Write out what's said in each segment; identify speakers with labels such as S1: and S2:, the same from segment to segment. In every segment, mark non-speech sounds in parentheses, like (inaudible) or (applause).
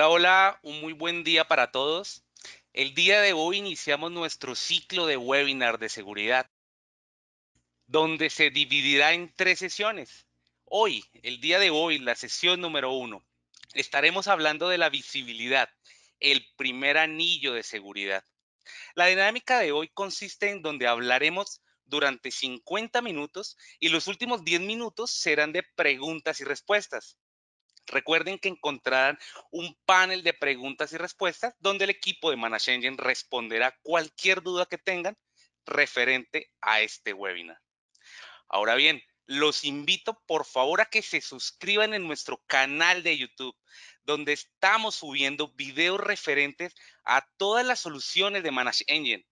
S1: Hola, hola, un muy buen día para todos. El día de hoy iniciamos nuestro ciclo de webinar de seguridad, donde se dividirá en tres sesiones. Hoy, el día de hoy, la sesión número uno, estaremos hablando de la visibilidad, el primer anillo de seguridad. La dinámica de hoy consiste en donde hablaremos durante 50 minutos y los últimos 10 minutos serán de preguntas y respuestas. Recuerden que encontrarán un panel de preguntas y respuestas donde el equipo de Manage Engine responderá cualquier duda que tengan referente a este webinar. Ahora bien, los invito por favor a que se suscriban en nuestro canal de YouTube, donde estamos subiendo videos referentes a todas las soluciones de Manage Engine.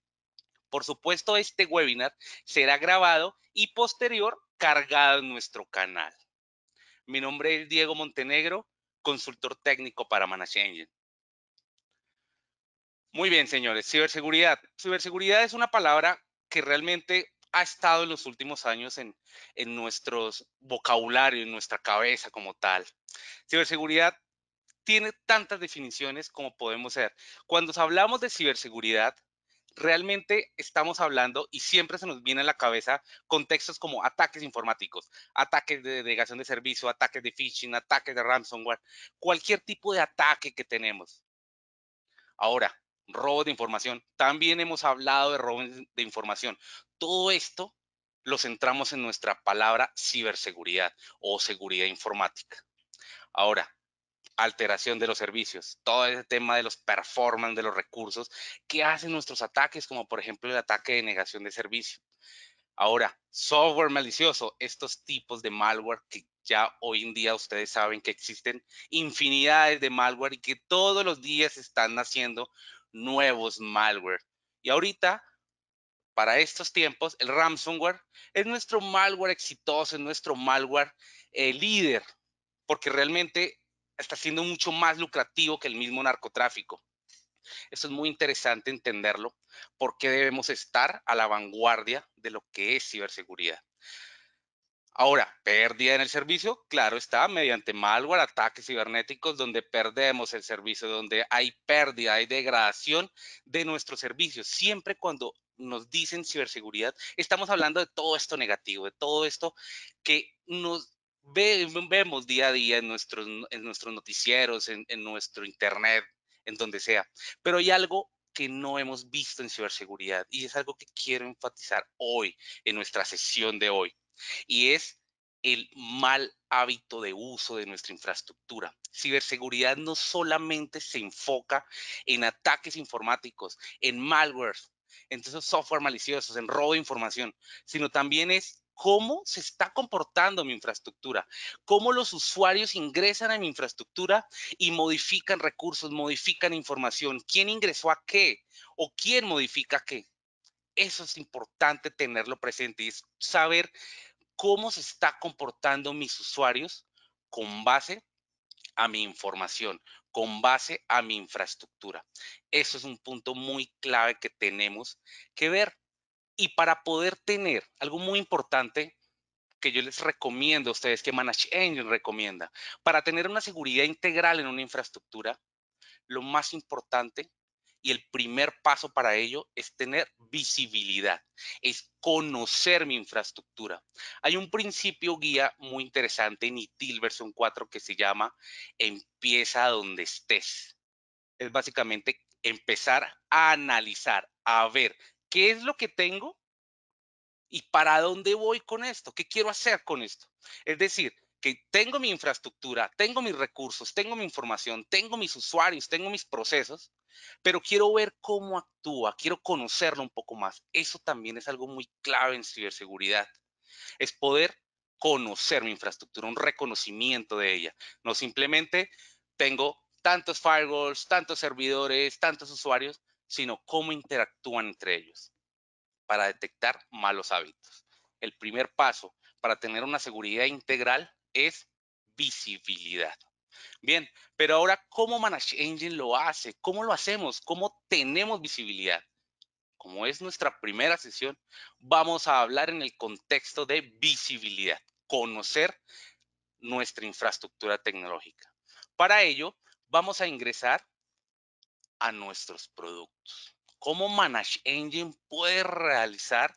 S1: Por supuesto, este webinar será grabado y posterior cargado en nuestro canal. Mi nombre es Diego Montenegro, consultor técnico para Manage Muy bien, señores. Ciberseguridad. Ciberseguridad es una palabra que realmente ha estado en los últimos años en, en nuestro vocabulario, en nuestra cabeza como tal. Ciberseguridad tiene tantas definiciones como podemos ser. Cuando hablamos de ciberseguridad, realmente estamos hablando y siempre se nos viene a la cabeza contextos como ataques informáticos, ataques de delegación de servicio, ataques de phishing, ataques de ransomware, cualquier tipo de ataque que tenemos. Ahora, robo de información. También hemos hablado de robo de información. Todo esto lo centramos en nuestra palabra ciberseguridad o seguridad informática. Ahora, alteración de los servicios, todo ese tema de los performance, de los recursos, que hacen nuestros ataques, como por ejemplo el ataque de negación de servicio. Ahora, software malicioso, estos tipos de malware que ya hoy en día ustedes saben que existen infinidades de malware y que todos los días están naciendo nuevos malware. Y ahorita, para estos tiempos, el ransomware es nuestro malware exitoso, es nuestro malware eh, líder, porque realmente está siendo mucho más lucrativo que el mismo narcotráfico. eso es muy interesante entenderlo porque debemos estar a la vanguardia de lo que es ciberseguridad. Ahora, pérdida en el servicio, claro está, mediante malware, ataques cibernéticos, donde perdemos el servicio, donde hay pérdida, hay degradación de nuestros servicios. Siempre cuando nos dicen ciberseguridad, estamos hablando de todo esto negativo, de todo esto que nos vemos día a día en nuestros, nuestros noticieros, en, nuestro internet, en donde sea. Pero hay algo que no hemos visto en ciberseguridad y es algo que quiero enfatizar hoy en nuestra sesión de hoy y es el mal hábito de uso de nuestra infraestructura. Ciberseguridad no solamente se enfoca en ataques informáticos, en malware en esos software maliciosos, en robo de información, sino también es cómo se está comportando mi infraestructura, cómo los usuarios ingresan a mi infraestructura y modifican recursos, modifican información, quién ingresó a qué o quién modifica qué. Eso es importante tenerlo presente y saber cómo se está comportando mis usuarios con base a mi información, con base a mi infraestructura. Eso es un punto muy clave que tenemos que ver. Y para poder tener algo muy importante que yo les recomiendo a ustedes, que Manage Engine recomienda, para tener una seguridad integral en una infraestructura, lo más importante y el primer paso para ello es tener visibilidad, es conocer mi infraestructura. Hay un principio guía muy interesante en ITIL versión 4 que se llama empieza donde estés. Es básicamente empezar a analizar, a ver ¿Qué es lo que tengo? ¿Y para dónde voy con esto? ¿Qué quiero hacer con esto? Es decir, que tengo mi infraestructura, tengo mis recursos, tengo mi información, tengo mis usuarios, tengo mis procesos, pero quiero ver cómo actúa, quiero conocerlo un poco más. Eso también es algo muy clave en ciberseguridad. Es poder conocer mi infraestructura, un reconocimiento de ella. No simplemente tengo tantos firewalls, tantos servidores, tantos usuarios, sino cómo interactúan entre ellos para detectar malos hábitos. El primer paso para tener una seguridad integral es visibilidad. Bien, pero ahora, ¿cómo Manage Engine lo hace? ¿Cómo lo hacemos? ¿Cómo tenemos visibilidad? Como es nuestra primera sesión, vamos a hablar en el contexto de visibilidad, conocer nuestra infraestructura tecnológica. Para ello, vamos a ingresar a nuestros productos. ¿Cómo Manage Engine puede realizar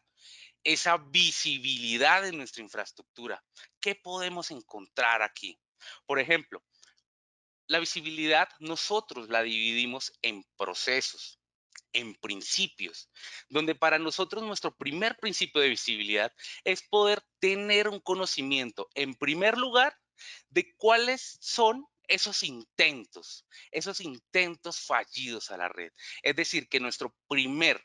S1: esa visibilidad de nuestra infraestructura? ¿Qué podemos encontrar aquí? Por ejemplo, la visibilidad nosotros la dividimos en procesos, en principios, donde para nosotros nuestro primer principio de visibilidad es poder tener un conocimiento, en primer lugar, de cuáles son esos intentos, esos intentos fallidos a la red. Es decir, que nuestro primer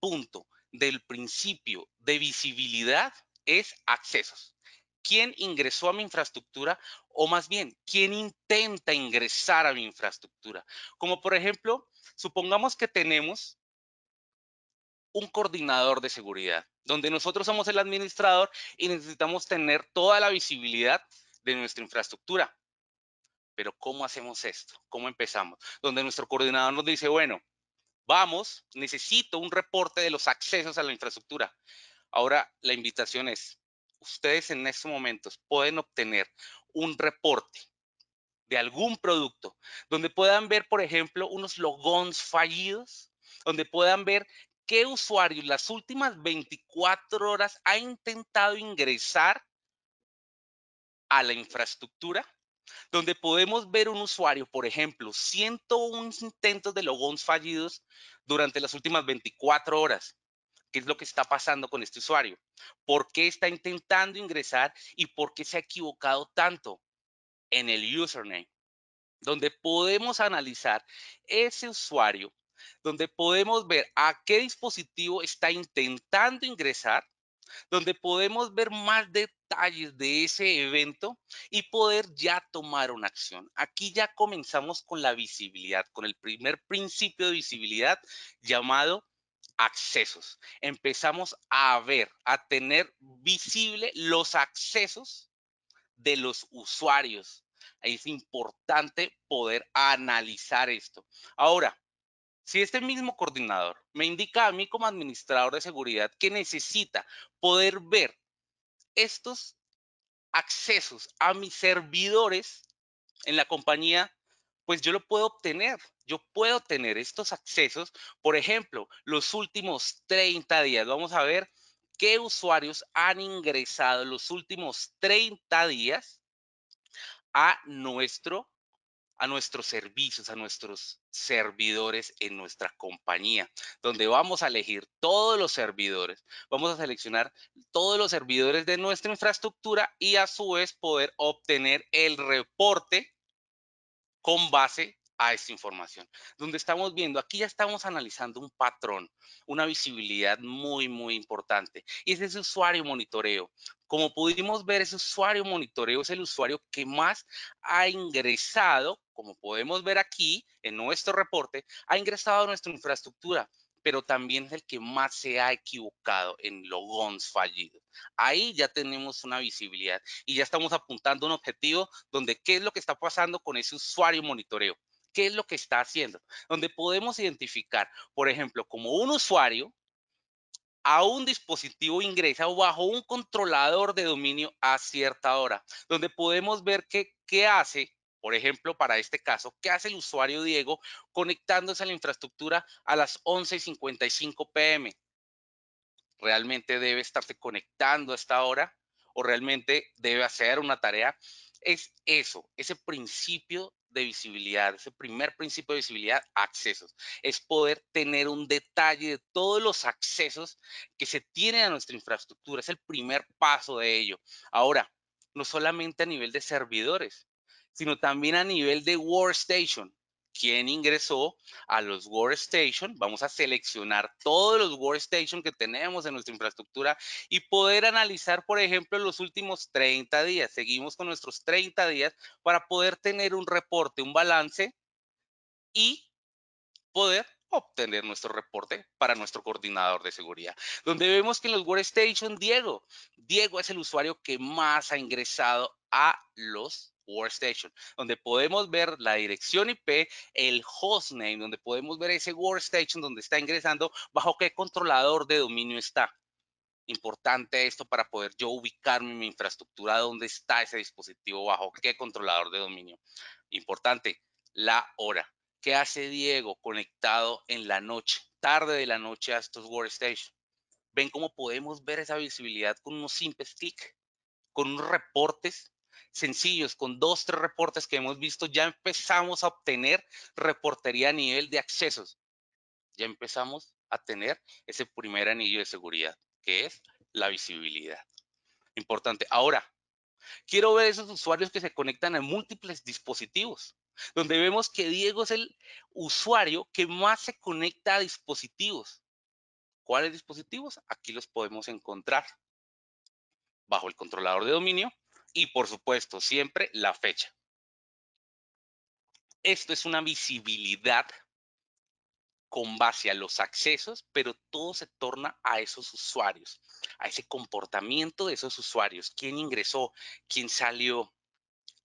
S1: punto del principio de visibilidad es accesos. ¿Quién ingresó a mi infraestructura? O más bien, ¿quién intenta ingresar a mi infraestructura? Como por ejemplo, supongamos que tenemos un coordinador de seguridad, donde nosotros somos el administrador y necesitamos tener toda la visibilidad de nuestra infraestructura. Pero ¿cómo hacemos esto? ¿Cómo empezamos? Donde nuestro coordinador nos dice, bueno, vamos, necesito un reporte de los accesos a la infraestructura. Ahora la invitación es, ustedes en estos momentos pueden obtener un reporte de algún producto donde puedan ver, por ejemplo, unos logons fallidos, donde puedan ver qué usuario en las últimas 24 horas ha intentado ingresar a la infraestructura donde podemos ver un usuario, por ejemplo, 101 intentos de logons fallidos durante las últimas 24 horas. ¿Qué es lo que está pasando con este usuario? ¿Por qué está intentando ingresar y por qué se ha equivocado tanto en el username? Donde podemos analizar ese usuario, donde podemos ver a qué dispositivo está intentando ingresar donde podemos ver más de de ese evento y poder ya tomar una acción. Aquí ya comenzamos con la visibilidad, con el primer principio de visibilidad llamado accesos. Empezamos a ver, a tener visible los accesos de los usuarios. Es importante poder analizar esto. Ahora, si este mismo coordinador me indica a mí como administrador de seguridad que necesita poder ver estos accesos a mis servidores en la compañía, pues yo lo puedo obtener. Yo puedo tener estos accesos, por ejemplo, los últimos 30 días. Vamos a ver qué usuarios han ingresado los últimos 30 días a nuestro a nuestros servicios, a nuestros servidores en nuestra compañía, donde vamos a elegir todos los servidores, vamos a seleccionar todos los servidores de nuestra infraestructura y a su vez poder obtener el reporte con base a esta información, donde estamos viendo, aquí ya estamos analizando un patrón, una visibilidad muy, muy importante, y es ese usuario monitoreo. Como pudimos ver, ese usuario monitoreo es el usuario que más ha ingresado, como podemos ver aquí en nuestro reporte, ha ingresado a nuestra infraestructura pero también es el que más se ha equivocado en logons fallidos. Ahí ya tenemos una visibilidad y ya estamos apuntando un objetivo donde qué es lo que está pasando con ese usuario monitoreo qué es lo que está haciendo, donde podemos identificar, por ejemplo, como un usuario a un dispositivo ingresa bajo un controlador de dominio a cierta hora, donde podemos ver que, qué hace, por ejemplo, para este caso, qué hace el usuario Diego conectándose a la infraestructura a las 11.55 pm. ¿Realmente debe estarse conectando a esta hora o realmente debe hacer una tarea? Es eso, ese principio de visibilidad, ese primer principio de visibilidad, accesos, es poder tener un detalle de todos los accesos que se tienen a nuestra infraestructura, es el primer paso de ello. Ahora, no solamente a nivel de servidores, sino también a nivel de workstation quién ingresó a los workstation. Vamos a seleccionar todos los workstation que tenemos en nuestra infraestructura y poder analizar, por ejemplo, los últimos 30 días. Seguimos con nuestros 30 días para poder tener un reporte, un balance y poder obtener nuestro reporte para nuestro coordinador de seguridad, donde vemos que en los workstation, Diego, Diego es el usuario que más ha ingresado a los workstation, donde podemos ver la dirección IP, el hostname, donde podemos ver ese workstation donde está ingresando, bajo qué controlador de dominio está. Importante esto para poder yo ubicarme mi infraestructura, dónde está ese dispositivo, bajo qué controlador de dominio. Importante, la hora. ¿Qué hace Diego conectado en la noche, tarde de la noche a estos Workstation Ven cómo podemos ver esa visibilidad con unos simples stick con unos reportes sencillos, con dos, tres reportes que hemos visto, ya empezamos a obtener reportería a nivel de accesos. Ya empezamos a tener ese primer anillo de seguridad, que es la visibilidad. Importante. Ahora, quiero ver esos usuarios que se conectan a múltiples dispositivos, donde vemos que Diego es el usuario que más se conecta a dispositivos. ¿Cuáles dispositivos? Aquí los podemos encontrar bajo el controlador de dominio, y por supuesto siempre la fecha. Esto es una visibilidad con base a los accesos, pero todo se torna a esos usuarios, a ese comportamiento de esos usuarios, quién ingresó, quién salió,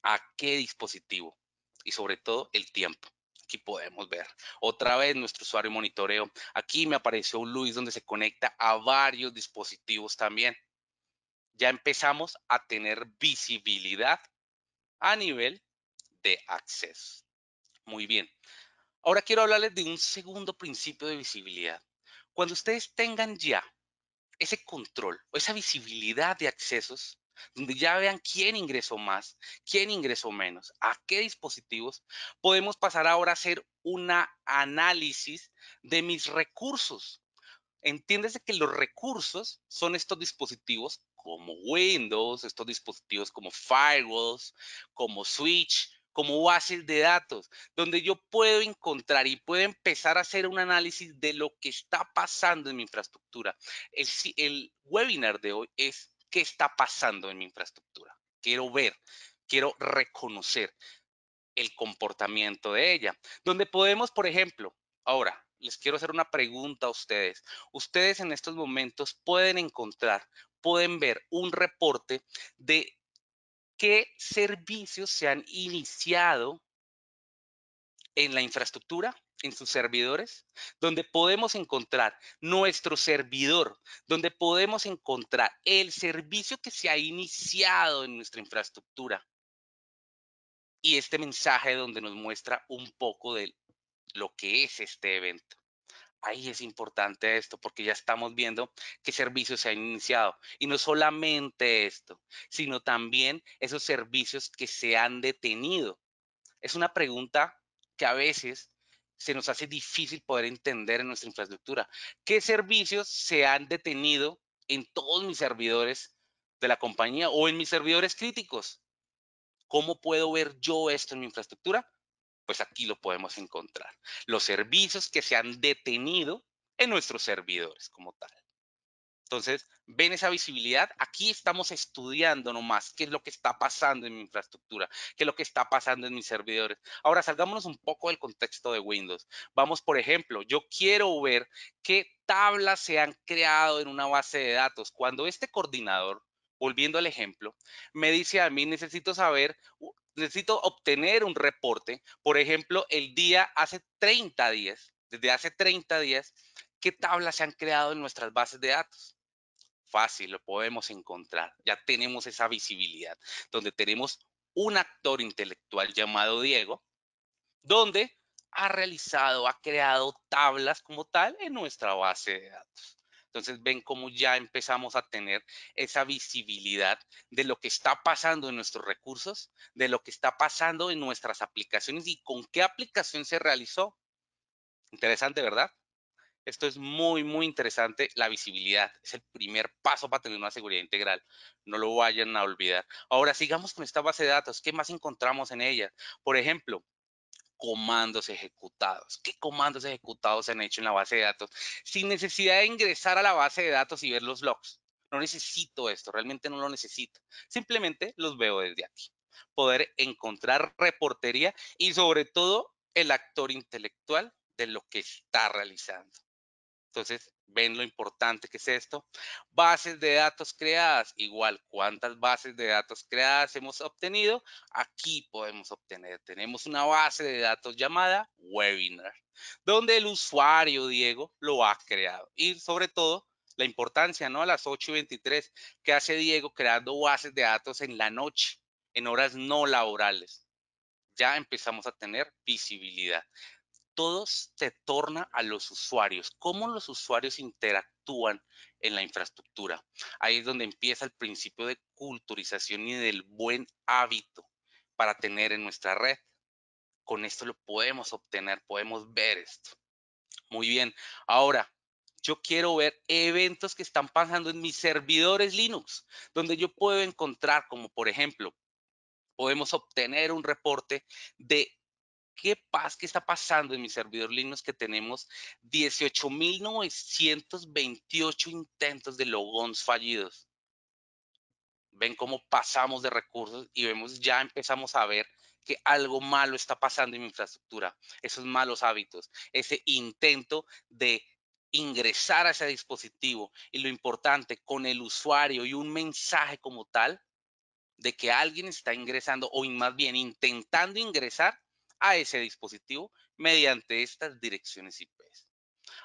S1: a qué dispositivo y sobre todo el tiempo. Aquí podemos ver otra vez nuestro usuario monitoreo. Aquí me apareció un Luis donde se conecta a varios dispositivos también ya empezamos a tener visibilidad a nivel de acceso. Muy bien. Ahora quiero hablarles de un segundo principio de visibilidad. Cuando ustedes tengan ya ese control o esa visibilidad de accesos, donde ya vean quién ingresó más, quién ingresó menos, a qué dispositivos, podemos pasar ahora a hacer un análisis de mis recursos. Entiéndese que los recursos son estos dispositivos como Windows, estos dispositivos como firewalls, como Switch, como bases de datos, donde yo puedo encontrar y puedo empezar a hacer un análisis de lo que está pasando en mi infraestructura. El, el webinar de hoy es qué está pasando en mi infraestructura. Quiero ver, quiero reconocer el comportamiento de ella, donde podemos, por ejemplo, ahora les quiero hacer una pregunta a ustedes. Ustedes en estos momentos pueden encontrar, pueden ver un reporte de qué servicios se han iniciado en la infraestructura, en sus servidores, donde podemos encontrar nuestro servidor, donde podemos encontrar el servicio que se ha iniciado en nuestra infraestructura. Y este mensaje donde nos muestra un poco del lo que es este evento. Ahí es importante esto porque ya estamos viendo qué servicios se han iniciado. Y no solamente esto, sino también esos servicios que se han detenido. Es una pregunta que a veces se nos hace difícil poder entender en nuestra infraestructura. ¿Qué servicios se han detenido en todos mis servidores de la compañía o en mis servidores críticos? ¿Cómo puedo ver yo esto en mi infraestructura? pues aquí lo podemos encontrar. Los servicios que se han detenido en nuestros servidores como tal. Entonces, ven esa visibilidad. Aquí estamos estudiando nomás qué es lo que está pasando en mi infraestructura, qué es lo que está pasando en mis servidores. Ahora, salgámonos un poco del contexto de Windows. Vamos, por ejemplo, yo quiero ver qué tablas se han creado en una base de datos. Cuando este coordinador, volviendo al ejemplo, me dice a mí, necesito saber necesito obtener un reporte, por ejemplo, el día hace 30 días, desde hace 30 días, qué tablas se han creado en nuestras bases de datos. Fácil, lo podemos encontrar. Ya tenemos esa visibilidad, donde tenemos un actor intelectual llamado Diego, donde ha realizado, ha creado tablas como tal en nuestra base de datos. Entonces ven cómo ya empezamos a tener esa visibilidad de lo que está pasando en nuestros recursos, de lo que está pasando en nuestras aplicaciones y con qué aplicación se realizó. Interesante, ¿verdad? Esto es muy, muy interesante. La visibilidad es el primer paso para tener una seguridad integral. No lo vayan a olvidar. Ahora sigamos con esta base de datos. ¿Qué más encontramos en ella? Por ejemplo, comandos ejecutados. ¿Qué comandos ejecutados se han hecho en la base de datos? Sin necesidad de ingresar a la base de datos y ver los logs. No necesito esto, realmente no lo necesito. Simplemente los veo desde aquí. Poder encontrar reportería y sobre todo el actor intelectual de lo que está realizando. Entonces, ven lo importante que es esto. Bases de datos creadas, igual cuántas bases de datos creadas hemos obtenido, aquí podemos obtener. Tenemos una base de datos llamada webinar, donde el usuario, Diego, lo ha creado. Y sobre todo, la importancia, ¿no? A las 8 y 23 que hace Diego creando bases de datos en la noche, en horas no laborales. Ya empezamos a tener visibilidad todo se torna a los usuarios, cómo los usuarios interactúan en la infraestructura. Ahí es donde empieza el principio de culturización y del buen hábito para tener en nuestra red. Con esto lo podemos obtener, podemos ver esto. Muy bien, ahora yo quiero ver eventos que están pasando en mis servidores Linux, donde yo puedo encontrar, como por ejemplo, podemos obtener un reporte de ¿Qué, pasa? ¿Qué está pasando en mi servidor Linux que tenemos 18.928 intentos de logons fallidos? Ven cómo pasamos de recursos y vemos, ya empezamos a ver que algo malo está pasando en mi infraestructura, esos malos hábitos, ese intento de ingresar a ese dispositivo y lo importante con el usuario y un mensaje como tal de que alguien está ingresando o más bien intentando ingresar a ese dispositivo mediante estas direcciones IP.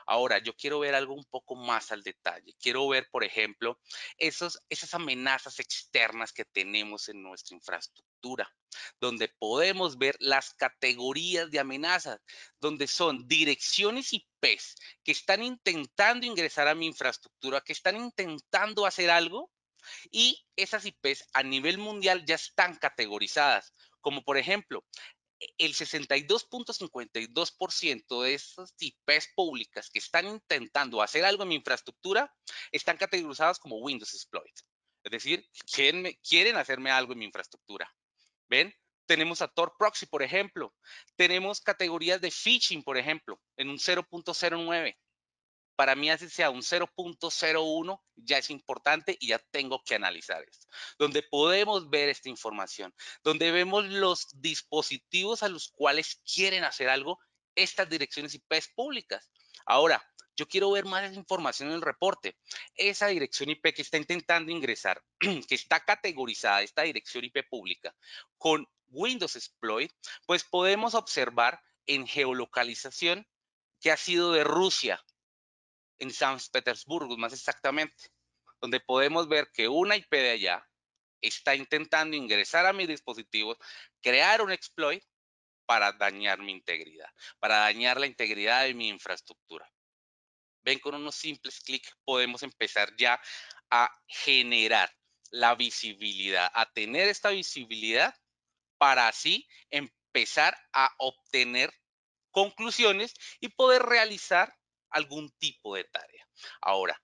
S1: Ahora, yo quiero ver algo un poco más al detalle. Quiero ver, por ejemplo, esas amenazas externas que tenemos en nuestra infraestructura, donde podemos ver las categorías de amenazas, donde son direcciones IP que están intentando ingresar a mi infraestructura, que están intentando hacer algo, y esas IPs a nivel mundial ya están categorizadas, como por ejemplo el 62.52% de estas IPs públicas que están intentando hacer algo en mi infraestructura están categorizadas como Windows exploit. Es decir, quieren, quieren hacerme algo en mi infraestructura. ¿Ven? Tenemos a Tor Proxy, por ejemplo. Tenemos categorías de phishing, por ejemplo, en un 0.09 para mí así sea un 0.01 ya es importante y ya tengo que analizar esto. Donde podemos ver esta información, donde vemos los dispositivos a los cuales quieren hacer algo estas direcciones IP e públicas. Ahora, yo quiero ver más información en el reporte. Esa dirección IP que está intentando ingresar, (clears throat) que está categorizada, esta dirección IP pública, con Windows Exploit, pues podemos observar en geolocalización que ha sido de Rusia, en San Petersburgo, más exactamente, donde podemos ver que una IP de allá está intentando ingresar a mis dispositivos, crear un exploit para dañar mi integridad, para dañar la integridad de mi infraestructura. Ven, con unos simples clics podemos empezar ya a generar la visibilidad, a tener esta visibilidad para así empezar a obtener conclusiones y poder realizar algún tipo de tarea. Ahora,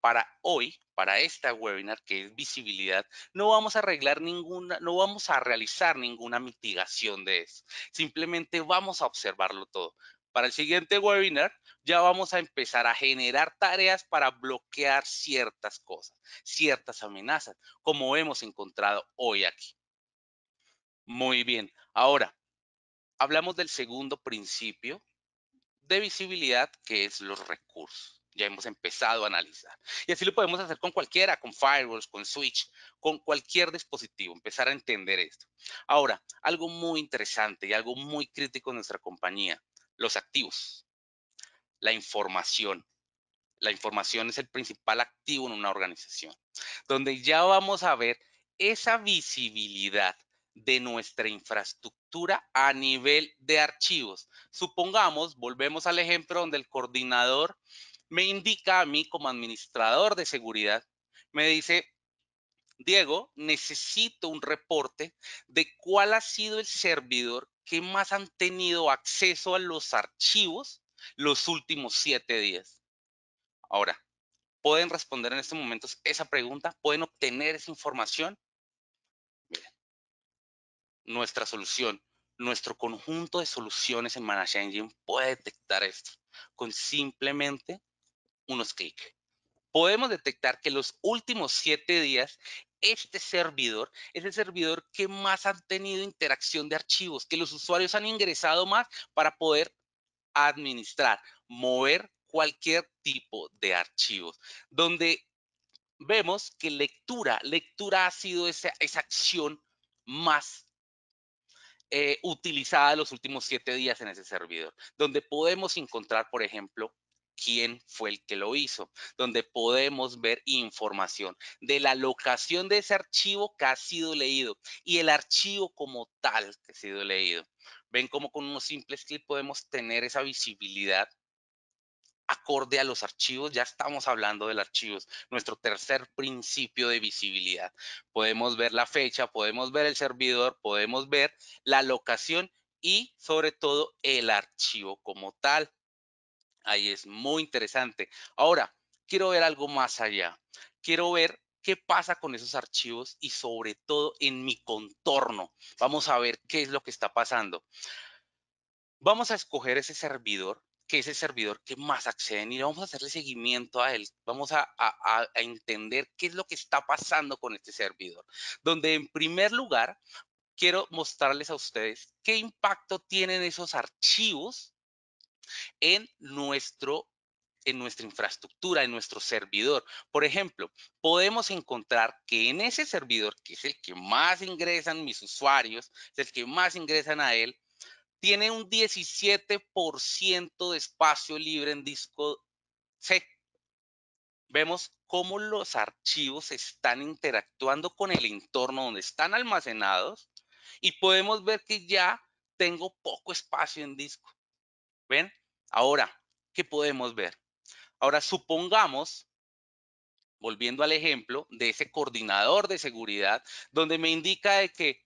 S1: para hoy, para este webinar que es visibilidad, no vamos a arreglar ninguna, no vamos a realizar ninguna mitigación de eso. Simplemente vamos a observarlo todo. Para el siguiente webinar ya vamos a empezar a generar tareas para bloquear ciertas cosas, ciertas amenazas, como hemos encontrado hoy aquí. Muy bien. Ahora, hablamos del segundo principio de visibilidad que es los recursos. Ya hemos empezado a analizar. Y así lo podemos hacer con cualquiera, con firewalls, con switch, con cualquier dispositivo, empezar a entender esto. Ahora, algo muy interesante y algo muy crítico en nuestra compañía, los activos, la información. La información es el principal activo en una organización, donde ya vamos a ver esa visibilidad de nuestra infraestructura a nivel de archivos. Supongamos, volvemos al ejemplo donde el coordinador me indica a mí como administrador de seguridad, me dice, Diego, necesito un reporte de cuál ha sido el servidor que más han tenido acceso a los archivos los últimos siete días. Ahora, pueden responder en este momento esa pregunta, pueden obtener esa información nuestra solución, nuestro conjunto de soluciones en Manage Engine puede detectar esto con simplemente unos clics. Podemos detectar que los últimos siete días este servidor es el servidor que más ha tenido interacción de archivos, que los usuarios han ingresado más para poder administrar, mover cualquier tipo de archivos, donde vemos que lectura, lectura ha sido esa, esa acción más eh, utilizada los últimos siete días en ese servidor, donde podemos encontrar, por ejemplo, quién fue el que lo hizo, donde podemos ver información de la locación de ese archivo que ha sido leído y el archivo como tal que ha sido leído. Ven cómo con unos simples clic podemos tener esa visibilidad acorde a los archivos, ya estamos hablando de archivos, nuestro tercer principio de visibilidad. Podemos ver la fecha, podemos ver el servidor, podemos ver la locación y sobre todo el archivo como tal. Ahí es muy interesante. Ahora, quiero ver algo más allá. Quiero ver qué pasa con esos archivos y sobre todo en mi contorno. Vamos a ver qué es lo que está pasando. Vamos a escoger ese servidor que es el servidor que más acceden y vamos a hacerle seguimiento a él, vamos a, entender qué es lo que está pasando con este servidor, donde en primer lugar quiero mostrarles a ustedes qué impacto tienen esos archivos en nuestro en nuestra infraestructura, en nuestro servidor. Por ejemplo, podemos encontrar que en ese servidor, que es el que más ingresan mis usuarios, es el que más ingresan a él, tiene un 17% de espacio libre en disco C. Vemos cómo los archivos están interactuando con el entorno donde están almacenados y podemos ver que ya tengo poco espacio en disco. ¿Ven? Ahora, ¿qué podemos ver? Ahora, supongamos, volviendo al ejemplo de ese coordinador de seguridad, donde me indica de que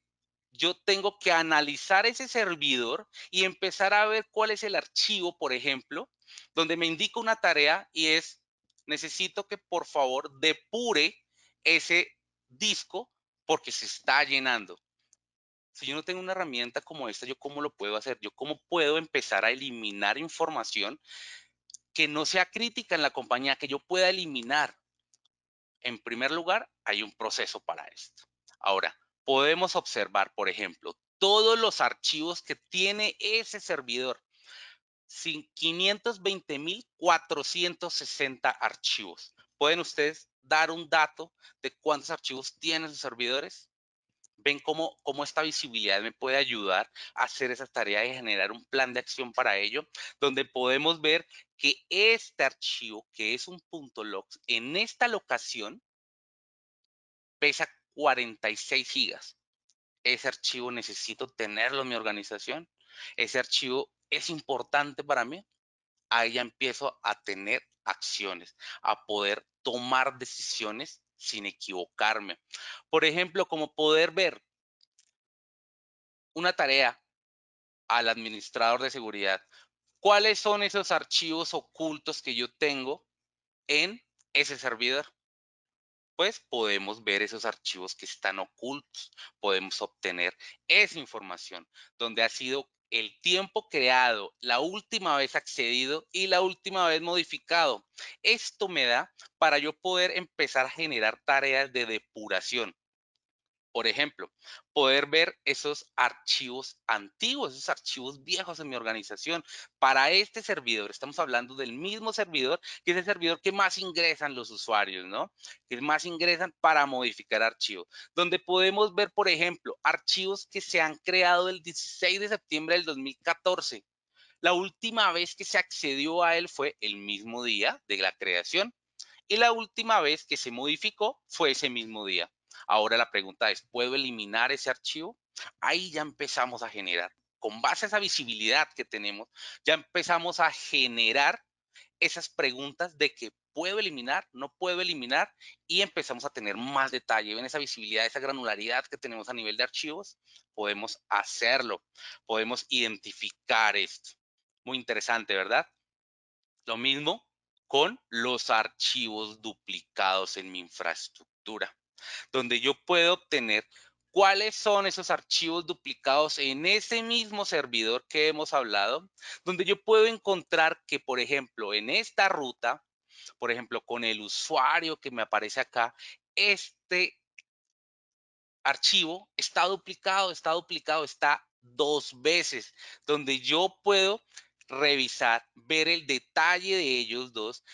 S1: yo tengo que analizar ese servidor y empezar a ver cuál es el archivo, por ejemplo, donde me indica una tarea y es, necesito que por favor depure ese disco porque se está llenando. Si yo no tengo una herramienta como esta, ¿yo cómo lo puedo hacer? ¿Yo cómo puedo empezar a eliminar información que no sea crítica en la compañía, que yo pueda eliminar? En primer lugar, hay un proceso para esto. Ahora, podemos observar, por ejemplo, todos los archivos que tiene ese servidor. 520.460 archivos. ¿Pueden ustedes dar un dato de cuántos archivos tienen sus servidores? ven cómo, cómo, esta visibilidad me puede ayudar a hacer esa tarea de generar un plan de acción para ello, donde podemos ver que este archivo, que es un punto logs, en esta locación, pesa 46 gigas. Ese archivo necesito tenerlo en mi organización. Ese archivo es importante para mí. Ahí empiezo a tener acciones, a poder tomar decisiones sin equivocarme. Por ejemplo, como poder ver una tarea al administrador de seguridad. ¿Cuáles son esos archivos ocultos que yo tengo en ese servidor? Pues, podemos ver esos archivos que están ocultos, podemos obtener esa información donde ha sido el tiempo creado, la última vez accedido y la última vez modificado. Esto me da para yo poder empezar a generar tareas de depuración. Por ejemplo, poder ver esos archivos antiguos, esos archivos viejos en mi organización. Para este servidor, estamos hablando del mismo servidor, que es el servidor que más ingresan los usuarios, ¿no? Que más ingresan para modificar archivos. Donde podemos ver, por ejemplo, archivos que se han creado el 16 de septiembre del 2014. La última vez que se accedió a él fue el mismo día de la creación y la última vez que se modificó fue ese mismo día. Ahora la pregunta es, ¿puedo eliminar ese archivo? Ahí ya empezamos a generar, con base a esa visibilidad que tenemos, ya empezamos a generar esas preguntas de que puedo eliminar, no puedo eliminar y empezamos a tener más detalle. Ven esa visibilidad, esa granularidad que tenemos a nivel de archivos, podemos hacerlo, podemos identificar esto. Muy interesante, ¿verdad? Lo mismo con los archivos duplicados en mi infraestructura donde yo puedo obtener cuáles son esos archivos duplicados en ese mismo servidor que hemos hablado, donde yo puedo encontrar que, por ejemplo, en esta ruta, por ejemplo, con el usuario que me aparece acá, este archivo está duplicado, está duplicado, está dos veces, donde yo puedo revisar, ver el detalle de ellos dos,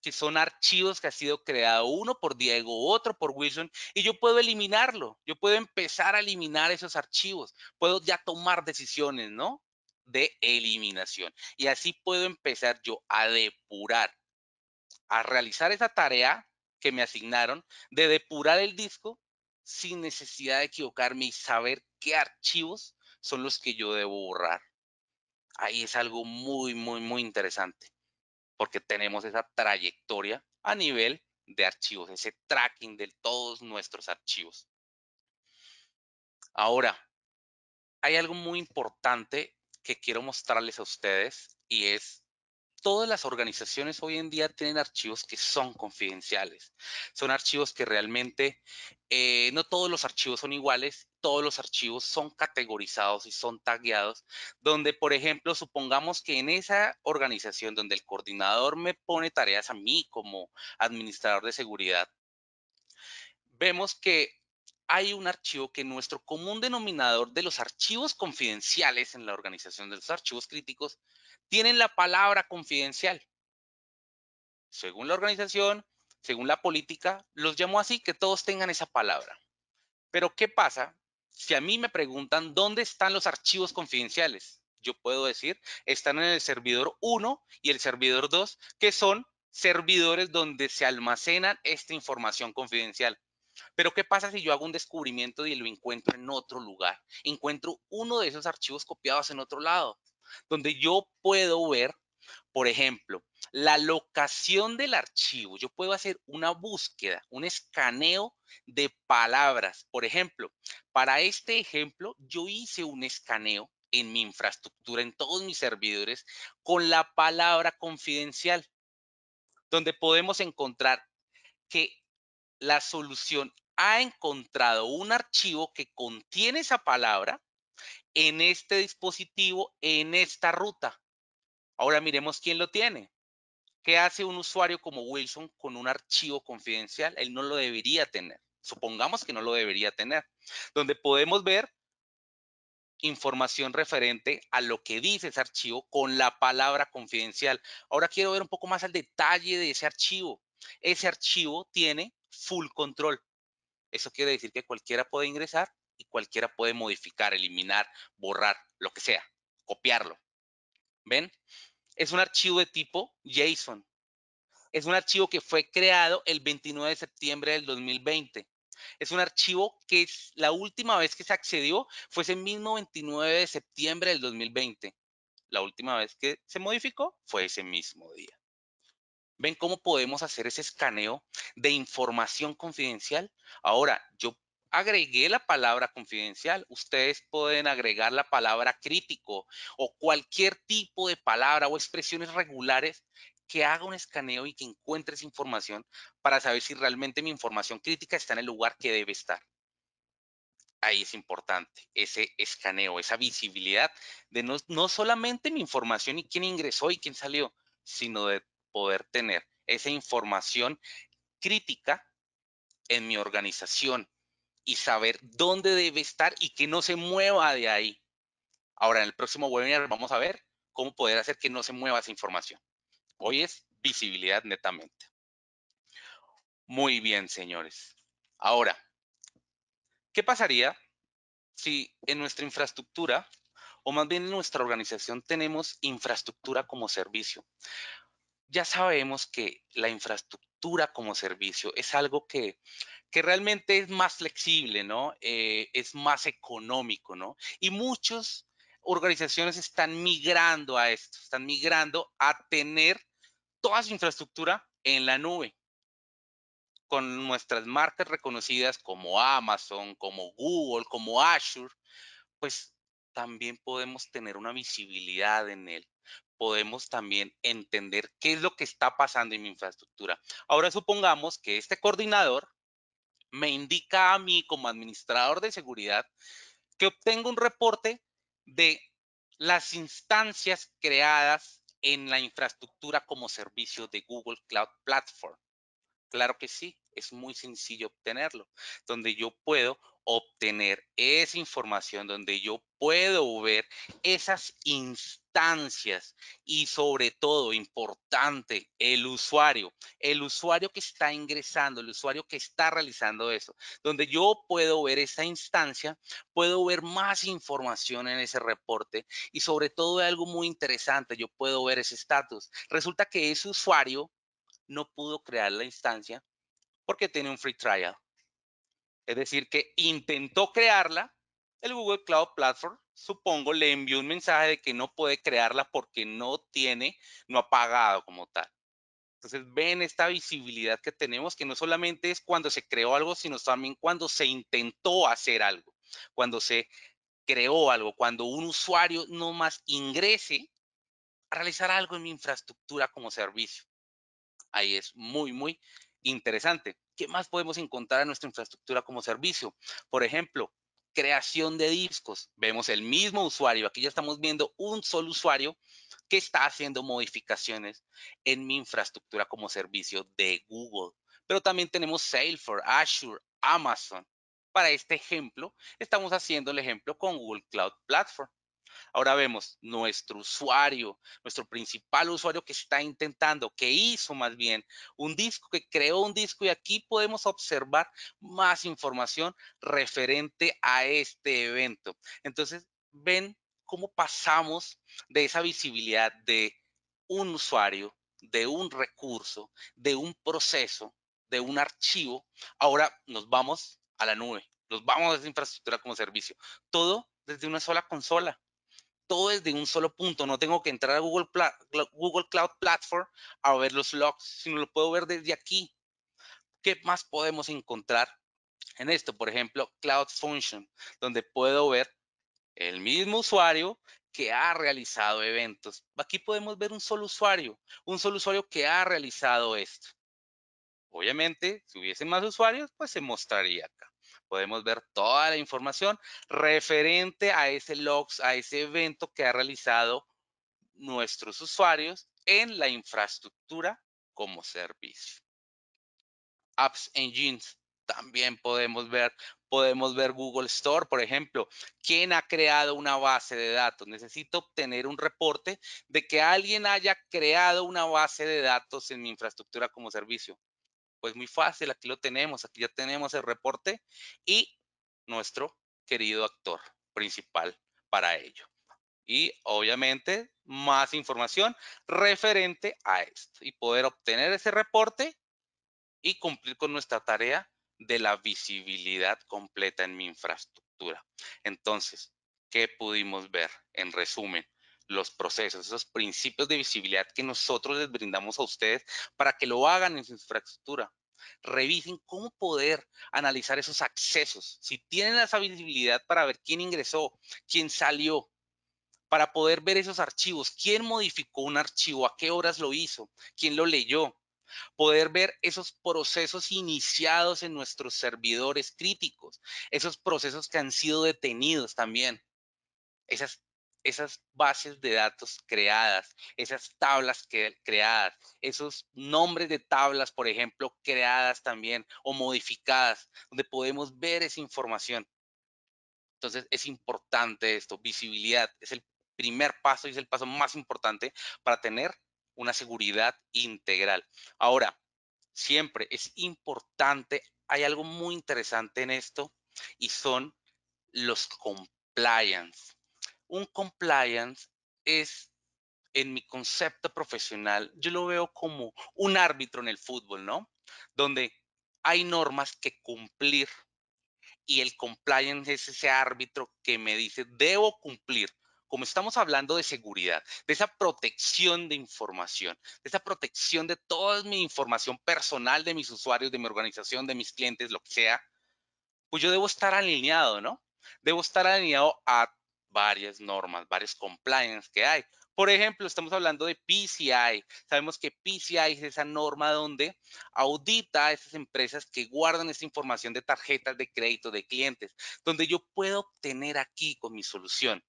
S1: que son archivos que ha sido creado uno por Diego, otro por Wilson, y yo puedo eliminarlo, yo puedo empezar a eliminar esos archivos, puedo ya tomar decisiones, ¿no? De eliminación. Y así puedo empezar yo a depurar, a realizar esa tarea que me asignaron de depurar el disco sin necesidad de equivocarme y saber qué archivos son los que yo debo borrar. Ahí es algo muy, muy, muy interesante porque tenemos esa trayectoria a nivel de archivos, ese tracking de todos nuestros archivos. Ahora, hay algo muy importante que quiero mostrarles a ustedes y es todas las organizaciones hoy en día tienen archivos que son confidenciales. Son archivos que realmente, eh, no todos los archivos son iguales, todos los archivos son categorizados y son tagueados, donde, por ejemplo, supongamos que en esa organización donde el coordinador me pone tareas a mí como administrador de seguridad, vemos que hay un archivo que nuestro común denominador de los archivos confidenciales en la organización de los archivos críticos tienen la palabra confidencial. Según la organización, según la política, los llamo así, que todos tengan esa palabra. Pero ¿qué pasa si a mí me preguntan dónde están los archivos confidenciales? Yo puedo decir, están en el servidor 1 y el servidor 2, que son servidores donde se almacenan esta información confidencial. Pero ¿qué pasa si yo hago un descubrimiento y lo encuentro en otro lugar? Encuentro uno de esos archivos copiados en otro lado donde yo puedo ver, por ejemplo, la locación del archivo. Yo puedo hacer una búsqueda, un escaneo de palabras. Por ejemplo, para este ejemplo, yo hice un escaneo en mi infraestructura, en todos mis servidores, con la palabra confidencial, donde podemos encontrar que la solución ha encontrado un archivo que contiene esa palabra en este dispositivo, en esta ruta. Ahora miremos quién lo tiene. ¿Qué hace un usuario como Wilson con un archivo confidencial? Él no lo debería tener. Supongamos que no lo debería tener. Donde podemos ver información referente a lo que dice ese archivo con la palabra confidencial. Ahora quiero ver un poco más al detalle de ese archivo. Ese archivo tiene full control. Eso quiere decir que cualquiera puede ingresar cualquiera puede modificar, eliminar, borrar, lo que sea, copiarlo. ¿Ven? Es un archivo de tipo JSON. Es un archivo que fue creado el 29 de septiembre del 2020. Es un archivo que la última vez que se accedió fue ese mismo 29 de septiembre del 2020. La última vez que se modificó fue ese mismo día. ¿Ven cómo podemos hacer ese escaneo de información confidencial? Ahora, yo agregué la palabra confidencial. Ustedes pueden agregar la palabra crítico o cualquier tipo de palabra o expresiones regulares que haga un escaneo y que encuentre esa información para saber si realmente mi información crítica está en el lugar que debe estar. Ahí es importante ese escaneo, esa visibilidad de no, solamente mi información y quién ingresó y quién salió, sino de poder tener esa información crítica en mi organización, y saber dónde debe estar y que no se mueva de ahí. Ahora, en el próximo webinar vamos a ver cómo poder hacer que no se mueva esa información. Hoy es visibilidad netamente. Muy bien, señores. Ahora, ¿qué pasaría si en nuestra infraestructura, o más bien en nuestra organización, tenemos infraestructura como servicio? Ya sabemos que la infraestructura como servicio es algo que, que realmente es más flexible, ¿no? Eh, es más económico, ¿no? Y muchas organizaciones están migrando a esto, están migrando a tener toda su infraestructura en la nube con nuestras marcas reconocidas como Amazon, como Google, como Azure, pues también podemos tener una visibilidad en él podemos también entender qué es lo que está pasando en mi infraestructura. Ahora supongamos que este coordinador me indica a mí como administrador de seguridad que obtengo un reporte de las instancias creadas en la infraestructura como servicio de Google Cloud Platform. Claro que sí, es muy sencillo obtenerlo, donde yo puedo obtener esa información, donde yo puedo ver esas instancias y sobre todo, importante, el usuario, el usuario que está ingresando, el usuario que está realizando eso, donde yo puedo ver esa instancia, puedo ver más información en ese reporte y sobre todo algo muy interesante, yo puedo ver ese estatus. Resulta que ese usuario no pudo crear la instancia porque tiene un free trial es decir, que intentó crearla, el Google Cloud Platform, supongo, le envió un mensaje de que no puede crearla porque no tiene, no ha pagado como tal. Entonces, ven esta visibilidad que tenemos, que no solamente es cuando se creó algo, sino también cuando se intentó hacer algo, cuando se creó algo, cuando un usuario no más ingrese a realizar algo en mi infraestructura como servicio. Ahí es muy, muy interesante. ¿Qué más podemos encontrar en nuestra infraestructura como servicio? Por ejemplo, creación de discos. Vemos el mismo usuario. Aquí ya estamos viendo un solo usuario que está haciendo modificaciones en mi infraestructura como servicio de Google. Pero también tenemos Salesforce, Azure, Amazon. Para este ejemplo, estamos haciendo el ejemplo con Google Cloud Platform. Ahora vemos nuestro usuario, nuestro principal usuario que está intentando, que hizo más bien un disco, que creó un disco y aquí podemos observar más información referente a este evento. Entonces, ven cómo pasamos de esa visibilidad de un usuario, de un recurso, de un proceso, de un archivo. Ahora nos vamos a la nube, nos vamos a esa infraestructura como servicio. Todo desde una sola consola todo desde un solo punto. No tengo que entrar a Google, Cloud Platform a ver los logs, sino lo puedo ver desde aquí. ¿Qué más podemos encontrar en esto? Por ejemplo, Cloud Function, donde puedo ver el mismo usuario que ha realizado eventos. Aquí podemos ver un solo usuario, un solo usuario que ha realizado esto. Obviamente, si hubiese más usuarios, pues se mostraría acá podemos ver toda la información referente a ese logs, a ese evento que ha realizado nuestros usuarios en la infraestructura como servicio. Apps Engines, también podemos ver, podemos ver Google Store, por ejemplo, quién ha creado una base de datos. Necesito obtener un reporte de que alguien haya creado una base de datos en mi infraestructura como servicio. Pues muy fácil, aquí lo tenemos, aquí ya tenemos el reporte y nuestro querido actor principal para ello. Y obviamente más información referente a esto y poder obtener ese reporte y cumplir con nuestra tarea de la visibilidad completa en mi infraestructura. Entonces, ¿qué pudimos ver? En resumen, los procesos, esos principios de visibilidad que nosotros les brindamos a ustedes para que lo hagan en su infraestructura. Revisen cómo poder analizar esos accesos. Si tienen esa visibilidad para ver quién ingresó, quién salió, para poder ver esos archivos, quién modificó un archivo, a qué horas lo hizo, quién lo leyó, poder ver esos procesos iniciados en nuestros servidores críticos, esos procesos que han sido detenidos también. Esas esas bases de datos creadas, esas tablas que, creadas, esos nombres de tablas, por ejemplo, creadas también o modificadas, donde podemos ver esa información. Entonces es importante esto, visibilidad es el primer paso y es el paso más importante para tener una seguridad integral. Ahora, siempre es importante, hay algo muy interesante en esto y son los compliance un compliance es, en mi concepto profesional, yo lo veo como un árbitro en el fútbol, ¿no? Donde hay normas que cumplir y el compliance es ese árbitro que me dice, debo cumplir. Como estamos hablando de seguridad, de esa protección de información, de esa protección de toda mi información personal de mis usuarios, de mi organización, de mis clientes, lo que sea, pues yo debo estar alineado, ¿no? Debo estar alineado a varias normas, varias compliance que hay. Por ejemplo, estamos hablando de PCI. Sabemos que PCI es esa norma donde audita a esas empresas que guardan esa información de tarjetas de crédito de clientes, donde yo puedo obtener aquí con mi solución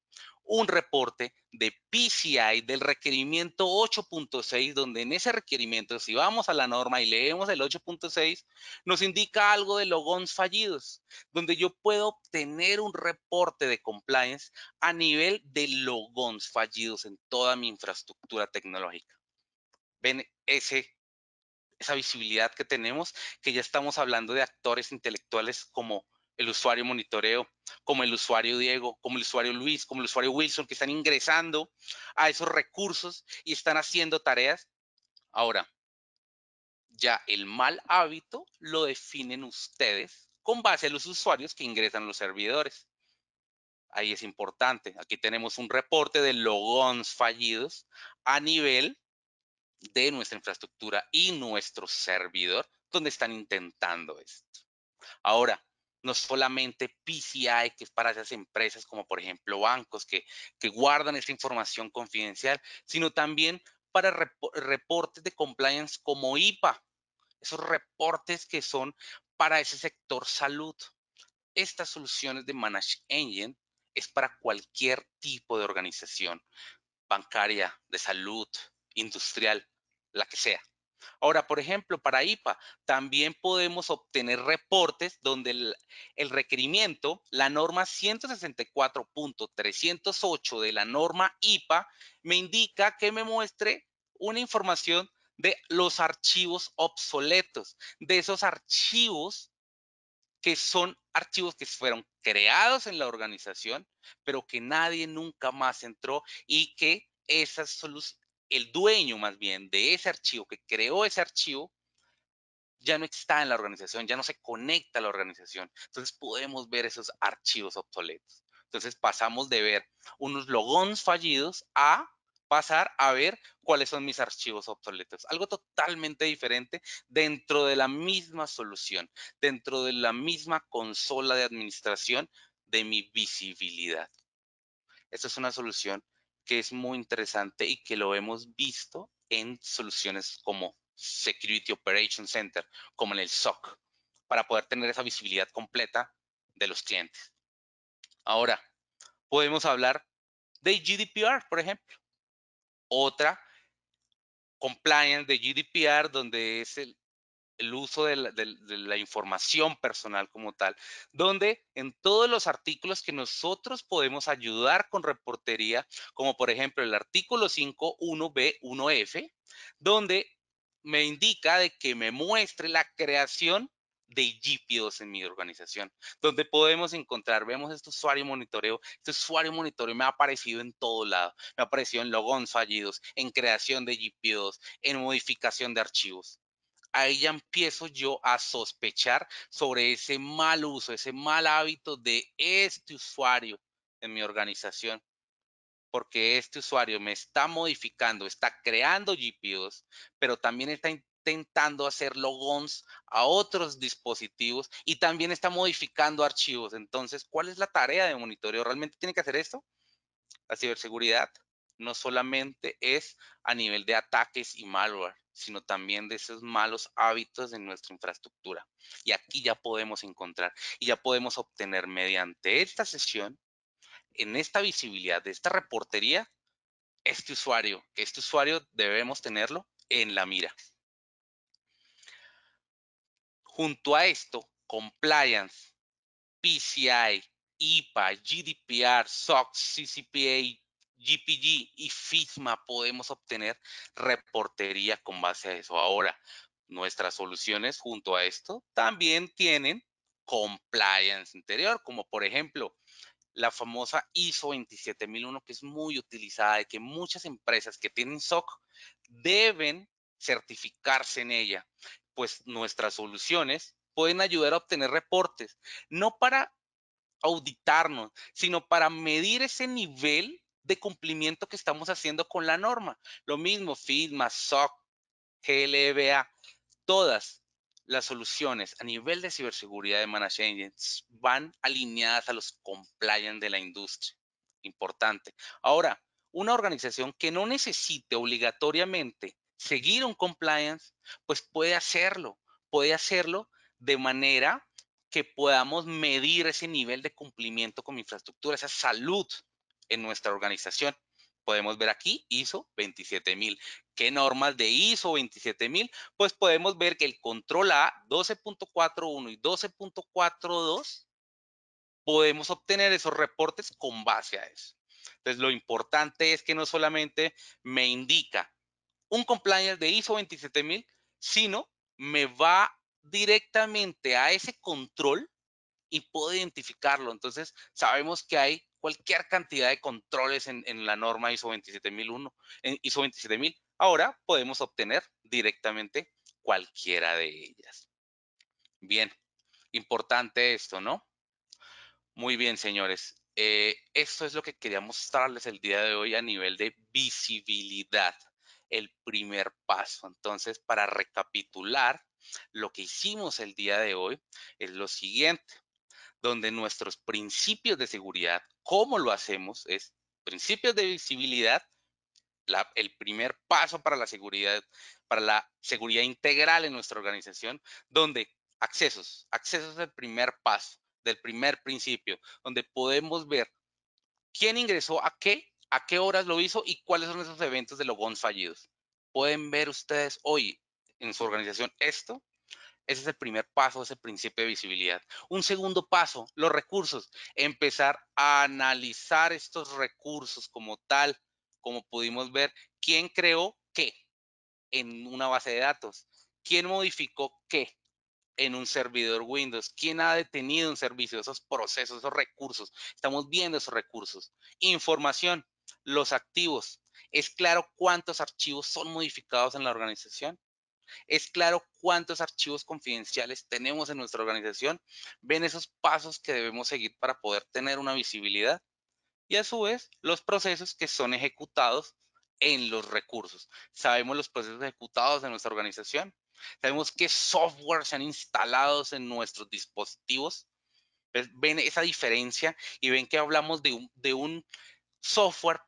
S1: un reporte de PCI del requerimiento 8.6, donde en ese requerimiento, si vamos a la norma y leemos el 8.6, nos indica algo de logons fallidos, donde yo puedo obtener un reporte de compliance a nivel de logons fallidos en toda mi infraestructura tecnológica. Ven ese esa visibilidad que tenemos, que ya estamos hablando de actores intelectuales como el usuario monitoreo, como el usuario Diego, como el usuario Luis, como el usuario Wilson, que están ingresando a esos recursos y están haciendo tareas. Ahora, ya el mal hábito lo definen ustedes con base a los usuarios que ingresan los servidores. Ahí es importante. Aquí tenemos un reporte de logons fallidos a nivel de nuestra infraestructura y nuestro servidor donde están intentando esto. Ahora, no solamente PCI, que es para esas empresas como por ejemplo bancos que, guardan esa información confidencial, sino también para reportes de compliance como IPA, esos reportes que son para ese sector salud. Estas soluciones de Manage Engine es para cualquier tipo de organización, bancaria, de salud, industrial, la que sea. Ahora, por ejemplo, para IPA también podemos obtener reportes donde el, requerimiento, la norma 164.308 de la norma IPA, me indica que me muestre una información de los archivos obsoletos, de esos archivos que son archivos que fueron creados en la organización, pero que nadie nunca más entró y que esas soluciones el dueño más bien de ese archivo, que creó ese archivo, ya no está en la organización, ya no se conecta a la organización. Entonces podemos ver esos archivos obsoletos. Entonces pasamos de ver unos logons fallidos a pasar a ver cuáles son mis archivos obsoletos. Algo totalmente diferente dentro de la misma solución, dentro de la misma consola de administración de mi visibilidad. Esta es una solución que es muy interesante y que lo hemos visto en soluciones como Security Operation Center, como en el SOC, para poder tener esa visibilidad completa de los clientes. Ahora, podemos hablar de GDPR, por ejemplo. Otra compliance de GDPR, donde es el, el uso de la, información personal como tal, donde en todos los artículos que nosotros podemos ayudar con reportería, como por ejemplo el artículo 5.1b1f, donde me indica de que me muestre la creación de 2 en mi organización, donde podemos encontrar, vemos este usuario monitoreo, este usuario monitoreo me ha aparecido en todo lado, me ha aparecido en logons fallidos, en creación de 2 en modificación de archivos ahí ya empiezo yo a sospechar sobre ese mal uso, ese mal hábito de este usuario en mi organización. Porque este usuario me está modificando, está creando GPOs, pero también está intentando hacer logons a otros dispositivos y también está modificando archivos. Entonces, ¿cuál es la tarea de monitoreo? ¿Realmente tiene que hacer esto? La ciberseguridad no solamente es a nivel de ataques y malware, sino también de esos malos hábitos de nuestra infraestructura. Y aquí ya podemos encontrar y ya podemos obtener mediante esta sesión, en esta visibilidad de esta reportería, este usuario, este usuario debemos tenerlo en la mira. Junto a esto, compliance, PCI, IPA, GDPR, SOX, CCPA, GPG y FISMA podemos obtener reportería con base a eso. Ahora, nuestras soluciones junto a esto también tienen compliance interior, como por ejemplo la famosa ISO 27001 que es muy utilizada y que muchas empresas que tienen SOC deben certificarse en ella, pues nuestras soluciones pueden ayudar a obtener reportes, no para auditarnos, sino para medir ese nivel de cumplimiento que estamos haciendo con la norma. Lo mismo FISMA, SOC, GLBA, todas las soluciones a nivel de ciberseguridad de Managed van alineadas a los compliance de la industria. Importante. Ahora, una organización que no necesite obligatoriamente seguir un compliance, pues puede hacerlo, puede hacerlo de manera que podamos medir ese nivel de cumplimiento con infraestructura, esa salud en nuestra organización. Podemos ver aquí ISO 27000. ¿Qué normas de ISO 27000? Pues podemos ver que el control A 12.41 y 12.42 podemos obtener esos reportes con base a eso. Entonces, lo importante es que no solamente me indica un compliance de ISO 27000, sino me va directamente a ese control y puedo identificarlo. Entonces, sabemos que hay cualquier cantidad de controles en, la norma ISO 27001, ISO 27000. Ahora podemos obtener directamente cualquiera de ellas. Bien, importante esto, ¿no? Muy bien, señores. Eh, esto es lo que quería mostrarles el día de hoy a nivel de visibilidad, el primer paso. Entonces, para recapitular, lo que hicimos el día de hoy es lo siguiente, donde nuestros principios de seguridad ¿Cómo lo hacemos? Es principios de visibilidad, el primer paso para la seguridad, para la seguridad integral en nuestra organización, donde accesos, accesos es primer paso, del primer principio, donde podemos ver quién ingresó a qué, a qué horas lo hizo y cuáles son esos eventos de logón fallidos. Pueden ver ustedes hoy en su organización esto ese es el primer paso, ese principio de visibilidad. Un segundo paso, los recursos. Empezar a analizar estos recursos como tal, como pudimos ver, quién creó qué en una base de datos, quién modificó qué en un servidor Windows, quién ha detenido un servicio, esos procesos, esos recursos. Estamos viendo esos recursos. Información, los activos. ¿Es claro cuántos archivos son modificados en la organización? Es claro cuántos archivos confidenciales tenemos en nuestra organización. Ven esos pasos que debemos seguir para poder tener una visibilidad y a su vez los procesos que son ejecutados en los recursos. Sabemos los procesos ejecutados en nuestra organización. Sabemos qué software se han instalado en nuestros dispositivos. Pues, ven esa diferencia y ven que hablamos de un, de un software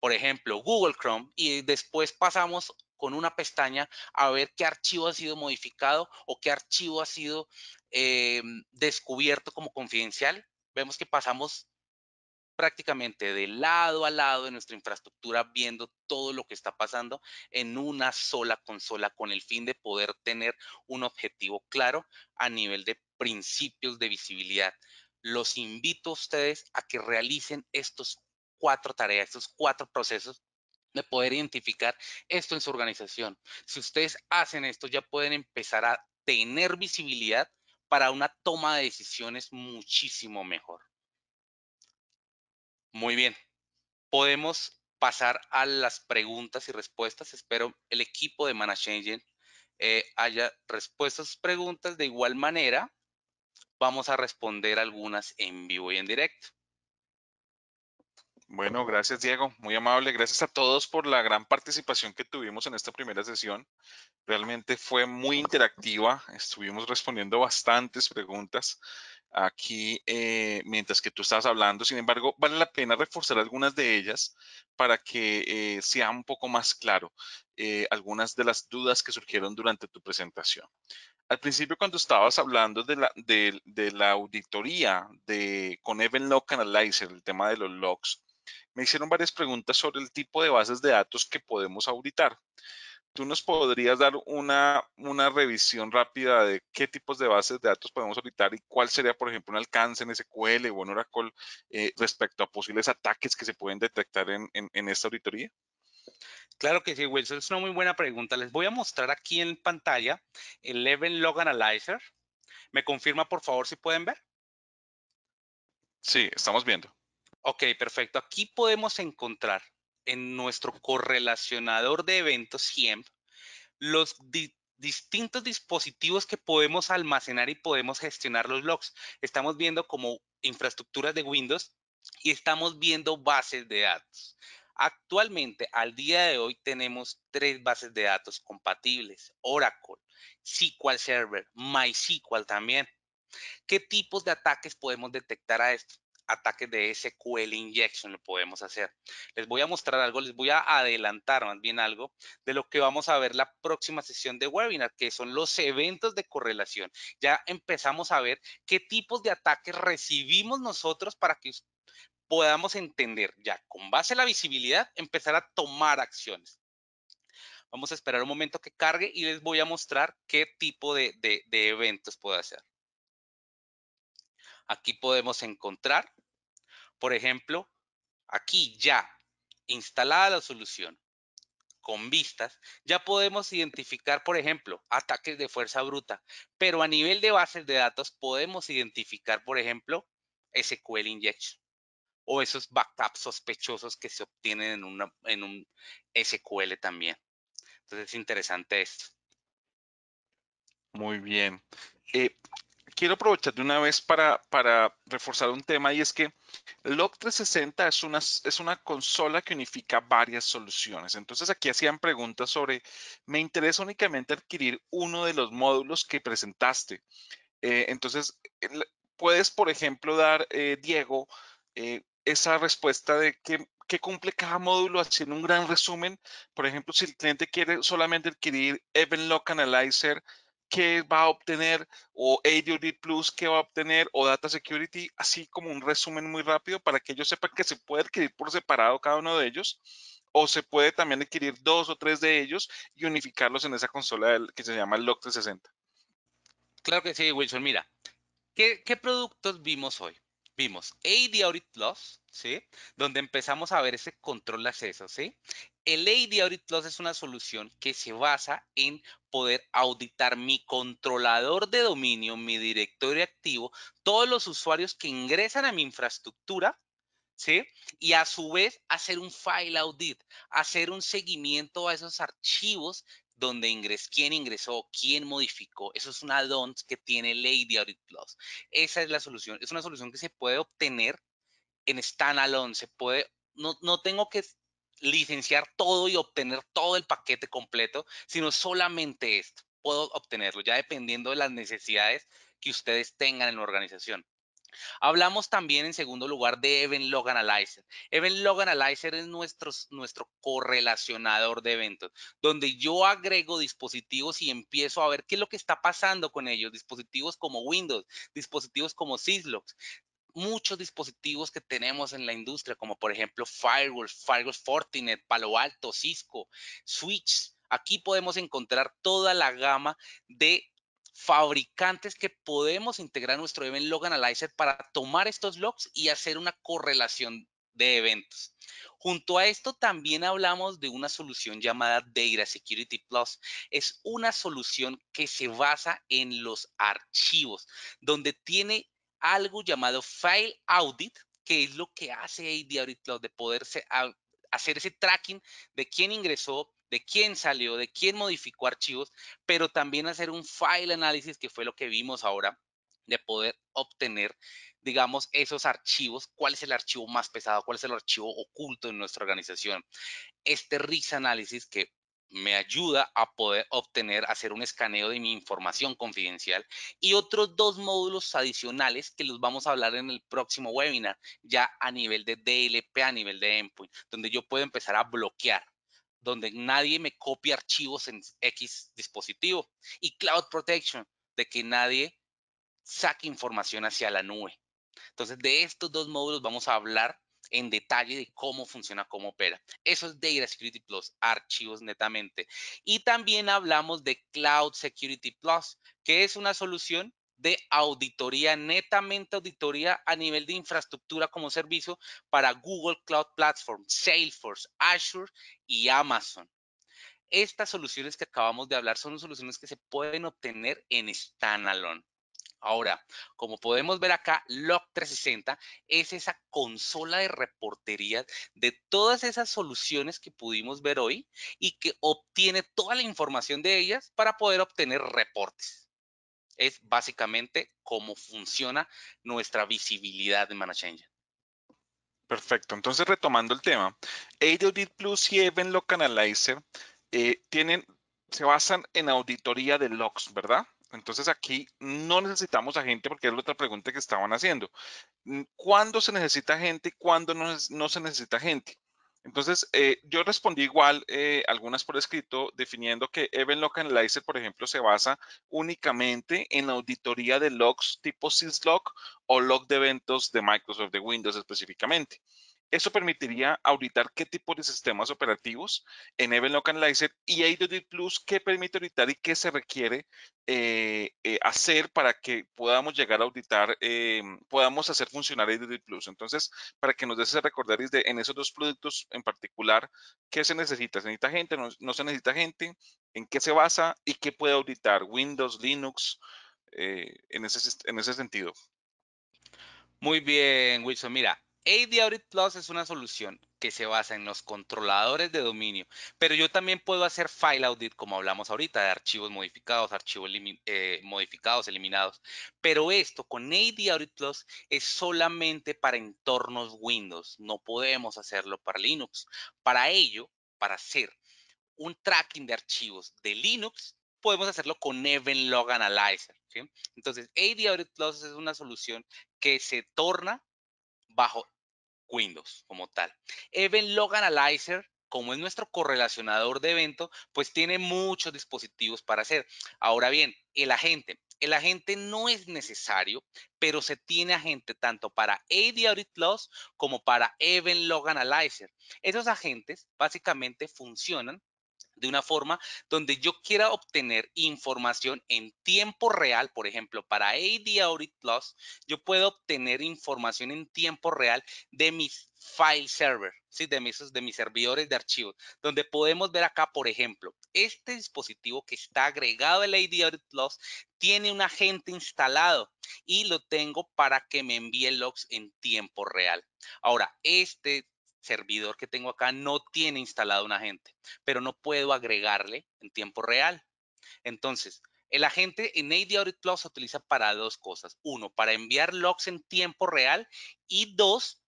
S1: por ejemplo, Google Chrome, y después pasamos con una pestaña a ver qué archivo ha sido modificado o qué archivo ha sido eh, descubierto como confidencial. Vemos que pasamos prácticamente de lado a lado de nuestra infraestructura viendo todo lo que está pasando en una sola consola con el fin de poder tener un objetivo claro a nivel de principios de visibilidad. Los invito a ustedes a que realicen estos cuatro tareas, estos cuatro procesos de poder identificar esto en su organización. Si ustedes hacen esto, ya pueden empezar a tener visibilidad para una toma de decisiones muchísimo mejor. Muy bien, podemos pasar a las preguntas y respuestas. Espero el equipo de Managing eh, haya respuestas a sus preguntas. De igual manera, vamos a responder algunas en vivo y en directo. Bueno, gracias Diego, muy amable. Gracias
S2: a todos por la gran participación que tuvimos en esta primera sesión. Realmente fue muy interactiva, estuvimos respondiendo bastantes preguntas aquí eh, mientras que tú estabas hablando. Sin embargo, vale la pena reforzar algunas de ellas para que eh, sea un poco más claro eh, algunas de las dudas que surgieron durante tu presentación. Al principio, cuando estabas hablando de la, de la auditoría de, con Event Log Analyzer, el tema de los logs, me hicieron varias preguntas sobre el tipo de bases de datos que podemos auditar. ¿Tú nos podrías dar una, revisión rápida de qué tipos de bases de datos podemos auditar y cuál sería, por ejemplo, un alcance en SQL o en Oracle eh, respecto a posibles ataques que se pueden detectar en, esta auditoría?
S1: Claro que sí, Wilson. Es una muy buena pregunta. Les voy a mostrar aquí en pantalla el Eleven Log Analyzer. ¿Me confirma, por favor, si pueden ver? Sí, estamos viendo. Ok, perfecto. Aquí podemos encontrar en nuestro correlacionador de eventos SIEM los distintos dispositivos que podemos almacenar y podemos gestionar los logs. Estamos viendo como infraestructuras de Windows y estamos viendo bases de datos. Actualmente, al día de hoy, tenemos tres bases de datos compatibles, Oracle, SQL Server, MySQL también. ¿Qué tipos de ataques podemos detectar a esto? ataques de SQL injection lo podemos hacer. Les voy a mostrar algo, les voy a adelantar más bien algo de lo que vamos a ver la próxima sesión de webinar, que son los eventos de correlación. Ya empezamos a ver qué tipos de ataques recibimos nosotros para que podamos entender ya con base en la visibilidad empezar a tomar acciones. Vamos a esperar un momento que cargue y les voy a mostrar qué tipo de, de, de eventos puedo hacer. Aquí podemos encontrar por ejemplo, aquí ya instalada la solución con vistas, ya podemos identificar, por ejemplo, ataques de fuerza bruta, pero a nivel de bases de datos podemos identificar, por ejemplo, SQL injection o esos backups sospechosos que se obtienen en, un SQL también. Entonces es interesante esto.
S2: Muy bien.
S1: Eh, quiero aprovechar de una vez para, reforzar
S2: un tema y es que Log 360 es una, es una consola que unifica varias soluciones. Entonces aquí hacían preguntas sobre, me interesa únicamente adquirir uno de los módulos que presentaste. Eh, entonces, puedes, por ejemplo, dar, eh, Diego, eh, esa respuesta de que cumple cada módulo haciendo un gran resumen. Por ejemplo, si el cliente quiere solamente adquirir Event Log Analyzer, qué va a obtener o ADUD, Plus qué va a obtener o Data Security, así como un resumen muy rápido para que ellos sepan que se puede adquirir por separado cada uno de ellos o se puede también adquirir dos o tres de ellos y unificarlos en esa consola que se llama el Log
S1: 360. Claro que sí, Wilson. Mira, qué productos vimos hoy? Vimos AD Audit Plus, ¿sí? Donde empezamos a ver ese control de acceso, ¿sí? El AD Audit Plus es una solución que se basa en poder auditar mi controlador de dominio, mi directorio activo, todos los usuarios que ingresan a mi infraestructura, ¿sí? Y a su vez hacer un file audit, hacer un seguimiento a esos archivos donde ingresó? quién ingresó, quién modificó. Eso es un add-on que tiene Lady Audit Plus. Esa es la solución. Es una solución que se puede obtener en standalone. Se puede, no, no tengo que licenciar todo y obtener todo el paquete completo, sino solamente esto. Puedo obtenerlo ya dependiendo de las necesidades que ustedes tengan en la organización. Hablamos también en segundo lugar de Event Log Analyzer. Event Log Analyzer es nuestro, nuestro correlacionador de eventos, donde yo agrego dispositivos y empiezo a ver qué es lo que está pasando con ellos. Dispositivos como Windows, dispositivos como Syslogs, muchos dispositivos que tenemos en la industria, como por ejemplo Firewall, Firewall Fortinet, Palo Alto, Cisco, Switch. Aquí podemos encontrar toda la gama de fabricantes que podemos integrar nuestro Event Log Analyzer para tomar estos logs y hacer una correlación de eventos. Junto a esto también hablamos de una solución llamada Data Security Plus. Es una solución que se basa en los archivos, donde tiene algo llamado File Audit, que es lo que hace AD Audit Plus, de poderse hacer ese tracking de quién ingresó, de quién salió, de quién modificó archivos, pero también hacer un file análisis, que fue lo que vimos ahora, de poder obtener, digamos, esos archivos, cuál es el archivo más pesado, cuál es el archivo oculto en nuestra organización. Este RIS análisis que me ayuda a poder obtener, hacer un escaneo de mi información confidencial y otros dos módulos adicionales que los vamos a hablar en el próximo webinar, ya a nivel de DLP, a nivel de endpoint, donde yo puedo empezar a bloquear donde nadie me copia archivos en X dispositivo. Y Cloud Protection, de que nadie saque información hacia la nube. Entonces, de estos dos módulos vamos a hablar en detalle de cómo funciona, cómo opera. Eso es Data Security Plus, archivos netamente. Y también hablamos de Cloud Security Plus, que es una solución de auditoría, netamente auditoría a nivel de infraestructura como servicio para Google Cloud Platform, Salesforce, Azure y Amazon. Estas soluciones que acabamos de hablar son soluciones que se pueden obtener en standalone. Ahora, como podemos ver acá, Log 360 es esa consola de reportería de todas esas soluciones que pudimos ver hoy y que obtiene toda la información de ellas para poder obtener reportes. Es básicamente cómo funciona nuestra visibilidad de ManageEngine.
S2: Perfecto. Entonces, retomando el tema, Audit Plus y Event Log Analyzer eh, tienen, se basan en auditoría de logs, ¿verdad? Entonces aquí no necesitamos a gente porque es la otra pregunta que estaban haciendo. Mm, ¿Cuándo se necesita gente y cuándo no, se necesita gente? Entonces, eh, yo respondí igual, eh, algunas por escrito, definiendo que Event Log Analyzer, por ejemplo, se basa únicamente en auditoría de logs tipo syslog o log de eventos de Microsoft, de Windows específicamente. Eso permitiría auditar qué tipo de sistemas operativos en Event Localizer y AWD Plus qué permite auditar y qué se requiere eh, eh, hacer para que podamos llegar a auditar, eh, podamos hacer funcionar de Plus. Entonces, para que nos des recordar de, en esos dos productos en particular, ¿qué se necesita? ¿Se necesita gente? ¿No, se necesita gente? ¿En qué se basa? ¿Y qué puede auditar? ¿Windows,
S1: Linux? en, ese, en ese sentido. Muy bien, Wilson. Mira, AD Audit Plus es una solución que se basa en los controladores de dominio, pero yo también puedo hacer file audit, como hablamos ahorita, de archivos modificados, archivos eh, modificados, eliminados. Pero esto con AD Audit Plus es solamente para entornos Windows, no podemos hacerlo para Linux. Para ello, para hacer un tracking de archivos de Linux, podemos hacerlo con Event Log Analyzer. Entonces, AD Audit Plus es una solución que se torna bajo Windows como tal. Event Log Analyzer, como es nuestro correlacionador de evento, pues tiene muchos dispositivos para hacer. Ahora bien, el agente. El agente no es necesario, pero se tiene agente tanto para AD Audit Loss como para Event Log Analyzer. Esos agentes básicamente funcionan de una forma donde yo quiera obtener información en tiempo real, por ejemplo, para AD Audit Plus, yo puedo obtener información en tiempo real de mis file server, ¿sí? de, mis, de mis servidores de archivos, donde podemos ver acá, por ejemplo, este dispositivo que está agregado al AD Audit Plus tiene un agente instalado y lo tengo para que me envíe logs en tiempo real. Ahora, este servidor que tengo acá no tiene instalado un agente, pero no puedo agregarle en tiempo real. Entonces, el agente en AD Audit Plus se utiliza para dos cosas. Uno, para enviar logs en tiempo real y dos,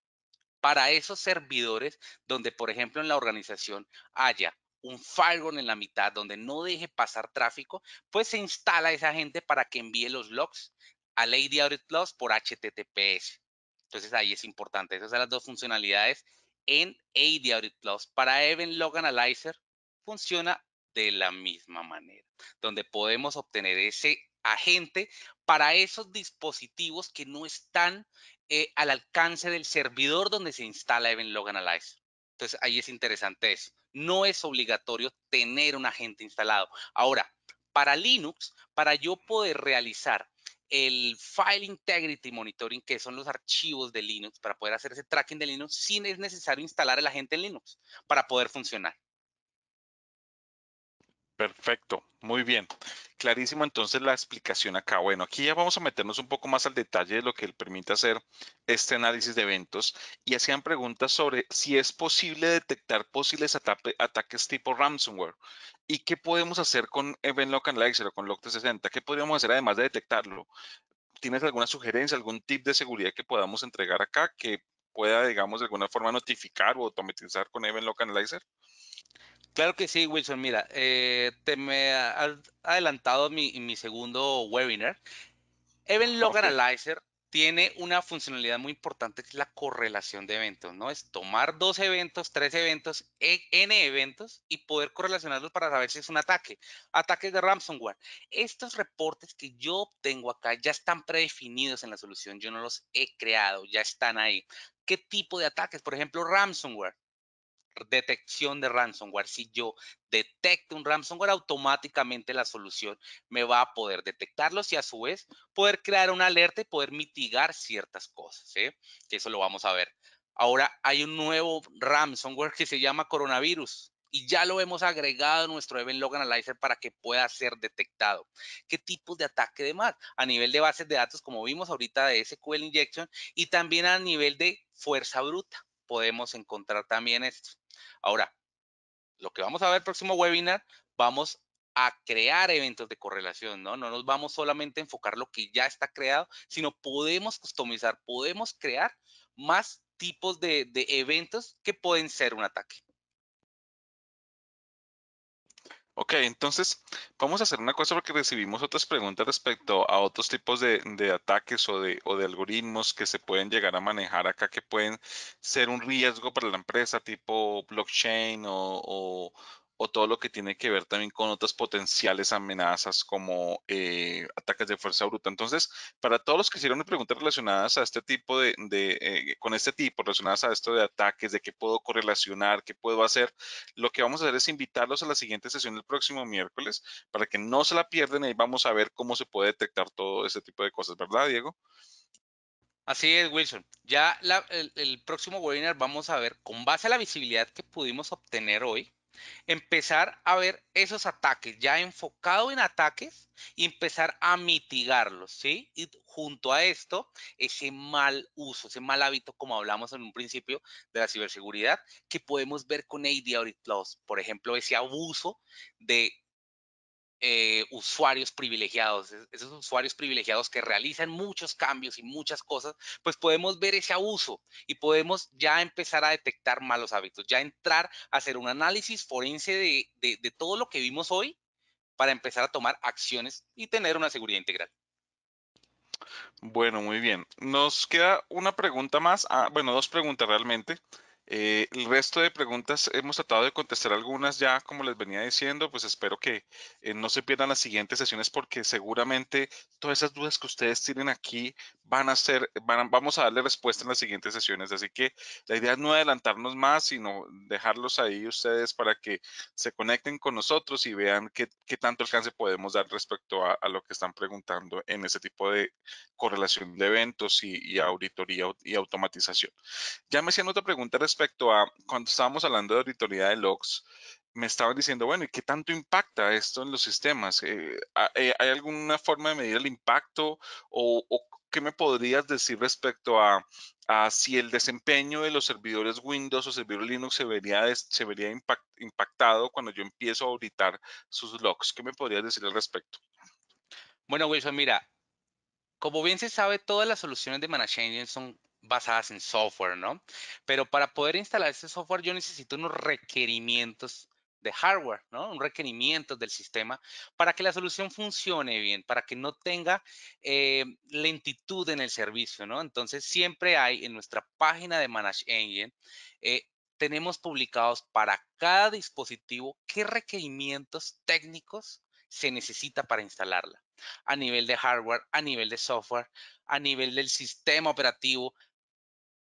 S1: para esos servidores donde, por ejemplo, en la organización haya un firewall en la mitad donde no deje pasar tráfico, pues se instala esa agente para que envíe los logs a Lady Audit Plus por HTTPS. Entonces ahí es importante. Esas son las dos funcionalidades en AD Audit Plus para Event Log Analyzer funciona de la misma manera, donde podemos obtener ese agente para esos dispositivos que no están eh, al alcance del servidor donde se instala Event Log Analyzer. Entonces ahí es interesante eso. No es obligatorio tener un agente instalado. Ahora, para Linux, para yo poder realizar el File Integrity Monitoring, que son los archivos de Linux, para poder hacer ese tracking de Linux, sin es necesario instalar el agente en Linux para poder funcionar.
S2: Perfecto, muy bien. Clarísimo entonces la explicación acá. Bueno, aquí ya vamos a meternos un poco más al detalle de lo que permite hacer este análisis de eventos y hacían preguntas sobre si es posible detectar posibles ataques tipo ransomware y qué podemos hacer con Event Lock Analyzer o con Log 360. ¿Qué podríamos hacer además de detectarlo? ¿Tienes alguna sugerencia, algún tip de seguridad que podamos entregar acá que pueda, digamos, de alguna forma notificar o automatizar con Event Lock Analyzer?
S1: Claro que sí, Wilson. Mira, eh, te me has adelantado mi, segundo webinar. Event ah, Log Analyzer tiene una funcionalidad muy importante que es la correlación de eventos, ¿no? Es tomar dos eventos, tres eventos, e, n eventos y poder correlacionarlos para saber si es un ataque. Ataques de ransomware. Estos reportes que yo obtengo acá ya están predefinidos en la solución, yo no los he creado, ya están ahí. ¿Qué tipo de ataques? Por ejemplo, ransomware detección de ransomware. Si yo detecto un ransomware, automáticamente la solución me va a poder detectarlos y a su vez poder crear una alerta y poder mitigar ciertas cosas, ¿eh? Que eso lo vamos a ver. Ahora hay un nuevo ransomware que se llama coronavirus y ya lo hemos agregado a nuestro Event Log Analyzer para que pueda ser detectado. ¿Qué tipo de ataque de más? A nivel de bases de datos, como vimos ahorita de SQL Injection, y también a nivel de fuerza bruta podemos encontrar también esto. Ahora, lo que vamos a ver el próximo webinar, vamos a crear eventos de correlación, ¿no? No nos vamos solamente a enfocar lo que ya está creado, sino podemos customizar, podemos crear más tipos de eventos que pueden ser un ataque.
S2: Ok, entonces vamos a hacer una cosa porque recibimos otras preguntas respecto a otros tipos de, ataques o de, o de, algoritmos que se pueden llegar a manejar acá que pueden ser un riesgo para la empresa, tipo blockchain o, o todo lo que tiene que ver también con otras potenciales amenazas como eh, ataques de fuerza bruta. Entonces, para todos los que hicieron preguntas relacionadas a este tipo de, eh, con este tipo, relacionadas a esto de ataques, de qué puedo correlacionar, qué puedo hacer, lo que vamos a hacer es invitarlos a la siguiente sesión el próximo miércoles para que no se la pierden y vamos a ver cómo se puede detectar todo ese tipo de cosas, ¿verdad, Diego?
S1: Así es, Wilson. Ya el próximo webinar vamos a ver, con base a la visibilidad que pudimos obtener hoy, Empezar a ver esos ataques ya enfocado en ataques y empezar a mitigarlos, ¿sí? Y junto a esto, ese mal uso, ese mal hábito, como hablamos en un principio de la ciberseguridad, que podemos ver con AD Plus, por ejemplo, ese abuso de eh, usuarios privilegiados, esos usuarios privilegiados que realizan muchos cambios y muchas cosas, pues podemos ver ese abuso y podemos ya empezar a detectar malos hábitos, ya entrar a hacer un análisis forense de, todo lo que vimos hoy para empezar a tomar acciones y tener una seguridad integral.
S2: Bueno, muy bien.
S1: Nos queda
S2: una pregunta más, ah, bueno, dos preguntas realmente. Eh, el resto de preguntas hemos tratado de contestar algunas ya, como les venía diciendo, pues espero que eh, no se pierdan las siguientes sesiones porque seguramente todas esas dudas que ustedes tienen aquí van a ser, vamos a darle respuesta en las siguientes sesiones. Así que la idea es no adelantarnos más, sino dejarlos ahí ustedes para que se conecten con nosotros y vean qué, tanto alcance podemos dar respecto a, lo que están preguntando en ese tipo de correlación de eventos y, y auditoría y automatización. Ya me hacían otra pregunta respecto respecto a cuando estábamos hablando de auditoría de logs, me estaban diciendo, bueno, ¿y qué tanto impacta esto en los sistemas? Eh, eh, ¿Hay alguna forma de medir el impacto o, ¿qué me podrías decir respecto a, si el desempeño de los servidores Windows o servidores Linux se vería, impactado cuando yo empiezo a auditar sus logs? ¿Qué me podrías decir al respecto?
S1: Bueno, Wilson, mira, como bien se sabe, todas las soluciones de Managed son basadas en software, ¿no? Pero para poder instalar ese software yo necesito unos requerimientos de hardware, ¿no? Un requerimientos del sistema para que la solución funcione bien, para que no tenga eh, lentitud en el servicio, ¿no? Entonces, siempre hay en nuestra página de Manage Engine, eh, tenemos publicados para cada dispositivo qué requerimientos técnicos se necesita para instalarla, a nivel de hardware, a nivel de software, a nivel del sistema operativo,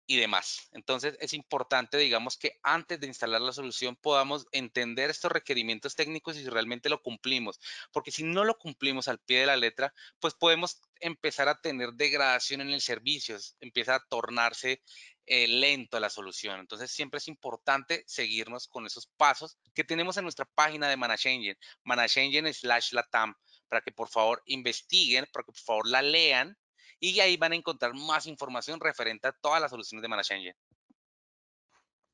S1: y demás. Entonces es importante, digamos, que antes de instalar la solución podamos entender estos requerimientos técnicos y si realmente lo cumplimos, porque si no lo cumplimos al pie de la letra, pues podemos empezar a tener degradación en el servicio, empieza a tornarse eh, lento la solución. Entonces siempre es importante seguirnos con esos pasos que tenemos en nuestra página de ManageEngine, ManageEngine slash LATAM, para que por favor investiguen, para que por favor la lean y ahí van a encontrar más información referente a todas las soluciones de Manage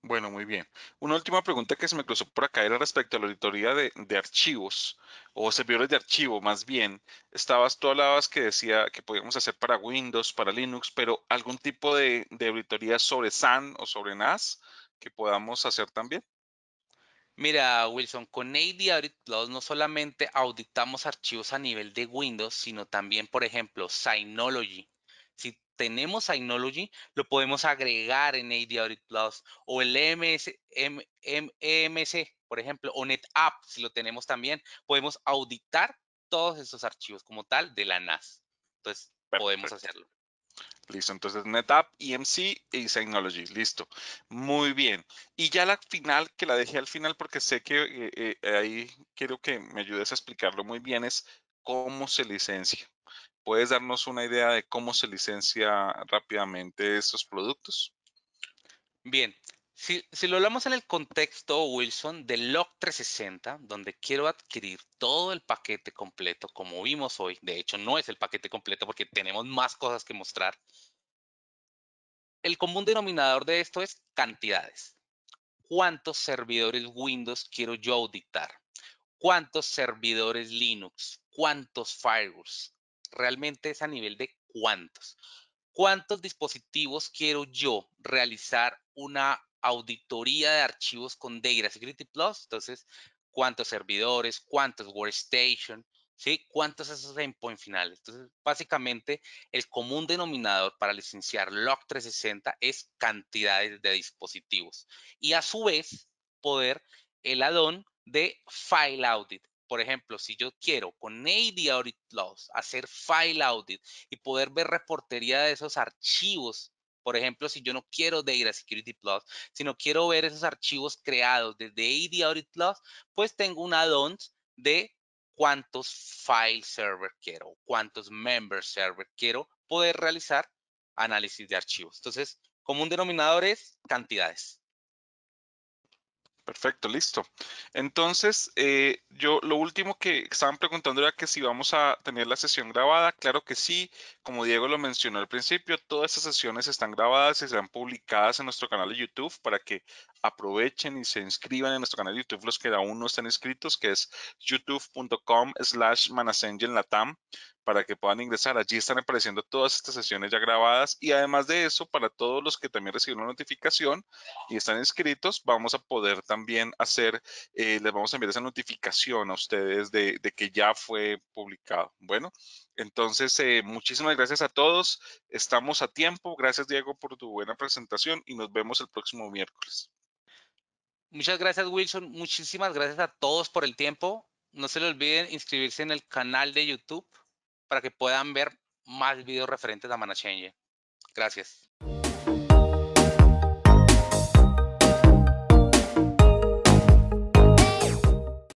S2: Bueno, muy bien. Una última pregunta que se me cruzó por acá era respecto a la auditoría de, archivos o servidores de archivo, más bien. Estabas, tú hablabas que decía que podíamos hacer para Windows, para Linux, pero algún tipo de, de auditoría sobre SAN o sobre NAS que podamos hacer también.
S1: Mira, Wilson, con AD Audit Plus no solamente auditamos archivos a nivel de Windows, sino también, por ejemplo, Synology. Si tenemos Synology, lo podemos agregar en AD Audit Plus o el MS, por ejemplo, o NetApp, si lo tenemos también, podemos auditar todos esos archivos como tal de la NAS. Entonces, podemos hacerlo.
S2: Listo, entonces NetApp, EMC y Synology. Listo. Muy bien. Y ya la final, que la dejé al final porque sé que eh, eh, ahí quiero que me ayudes a explicarlo muy bien, es cómo se licencia. ¿Puedes darnos una idea de cómo se licencia rápidamente estos
S1: productos? Bien, si, lo hablamos en el contexto, Wilson, del Log 360, donde quiero adquirir todo el paquete completo, como vimos hoy, de hecho no es el paquete completo porque tenemos más cosas que mostrar, el común denominador de esto es cantidades. ¿Cuántos servidores Windows quiero yo auditar? ¿Cuántos servidores Linux? ¿Cuántos firewalls? Realmente es a nivel de cuántos. ¿Cuántos dispositivos quiero yo realizar una auditoría de archivos con Data Security Plus. Entonces, cuántos servidores, cuántos workstation, ¿sí? cuántos esos endpoint finales. Entonces, básicamente, el común denominador para licenciar Log 360 es cantidades de dispositivos. Y a su vez, poder el add de File Audit. Por ejemplo, si yo quiero con AD Audit Plus hacer File Audit y poder ver reportería de esos archivos por ejemplo, si yo no quiero de ir a Security Plus, sino quiero ver esos archivos creados desde AD Audit Plus, pues tengo un add-on de cuántos file server quiero, cuántos member server quiero poder realizar análisis de archivos. Entonces, como un denominador es cantidades.
S2: Perfecto, listo. Entonces, eh, yo lo último que estaban preguntando era que si vamos a tener la sesión grabada. Claro que sí, como Diego lo mencionó al principio, todas estas sesiones están grabadas y serán publicadas en nuestro canal de YouTube para que aprovechen y se inscriban en nuestro canal de YouTube los que aún no están inscritos, que es youtube.com slash latam para que puedan ingresar. Allí están apareciendo todas estas sesiones ya grabadas y además de eso, para todos los que también reciben una notificación y están inscritos, vamos a poder también hacer, eh, les vamos a enviar esa notificación a ustedes de, que ya fue publicado. Bueno, entonces, eh, muchísimas gracias a todos. Estamos a tiempo. Gracias, Diego, por tu buena presentación y nos vemos el próximo miércoles.
S1: Muchas gracias, Wilson. Muchísimas gracias a todos por el tiempo. No se le olviden inscribirse en el canal de YouTube para que puedan ver más videos referentes a ManaChange. Gracias.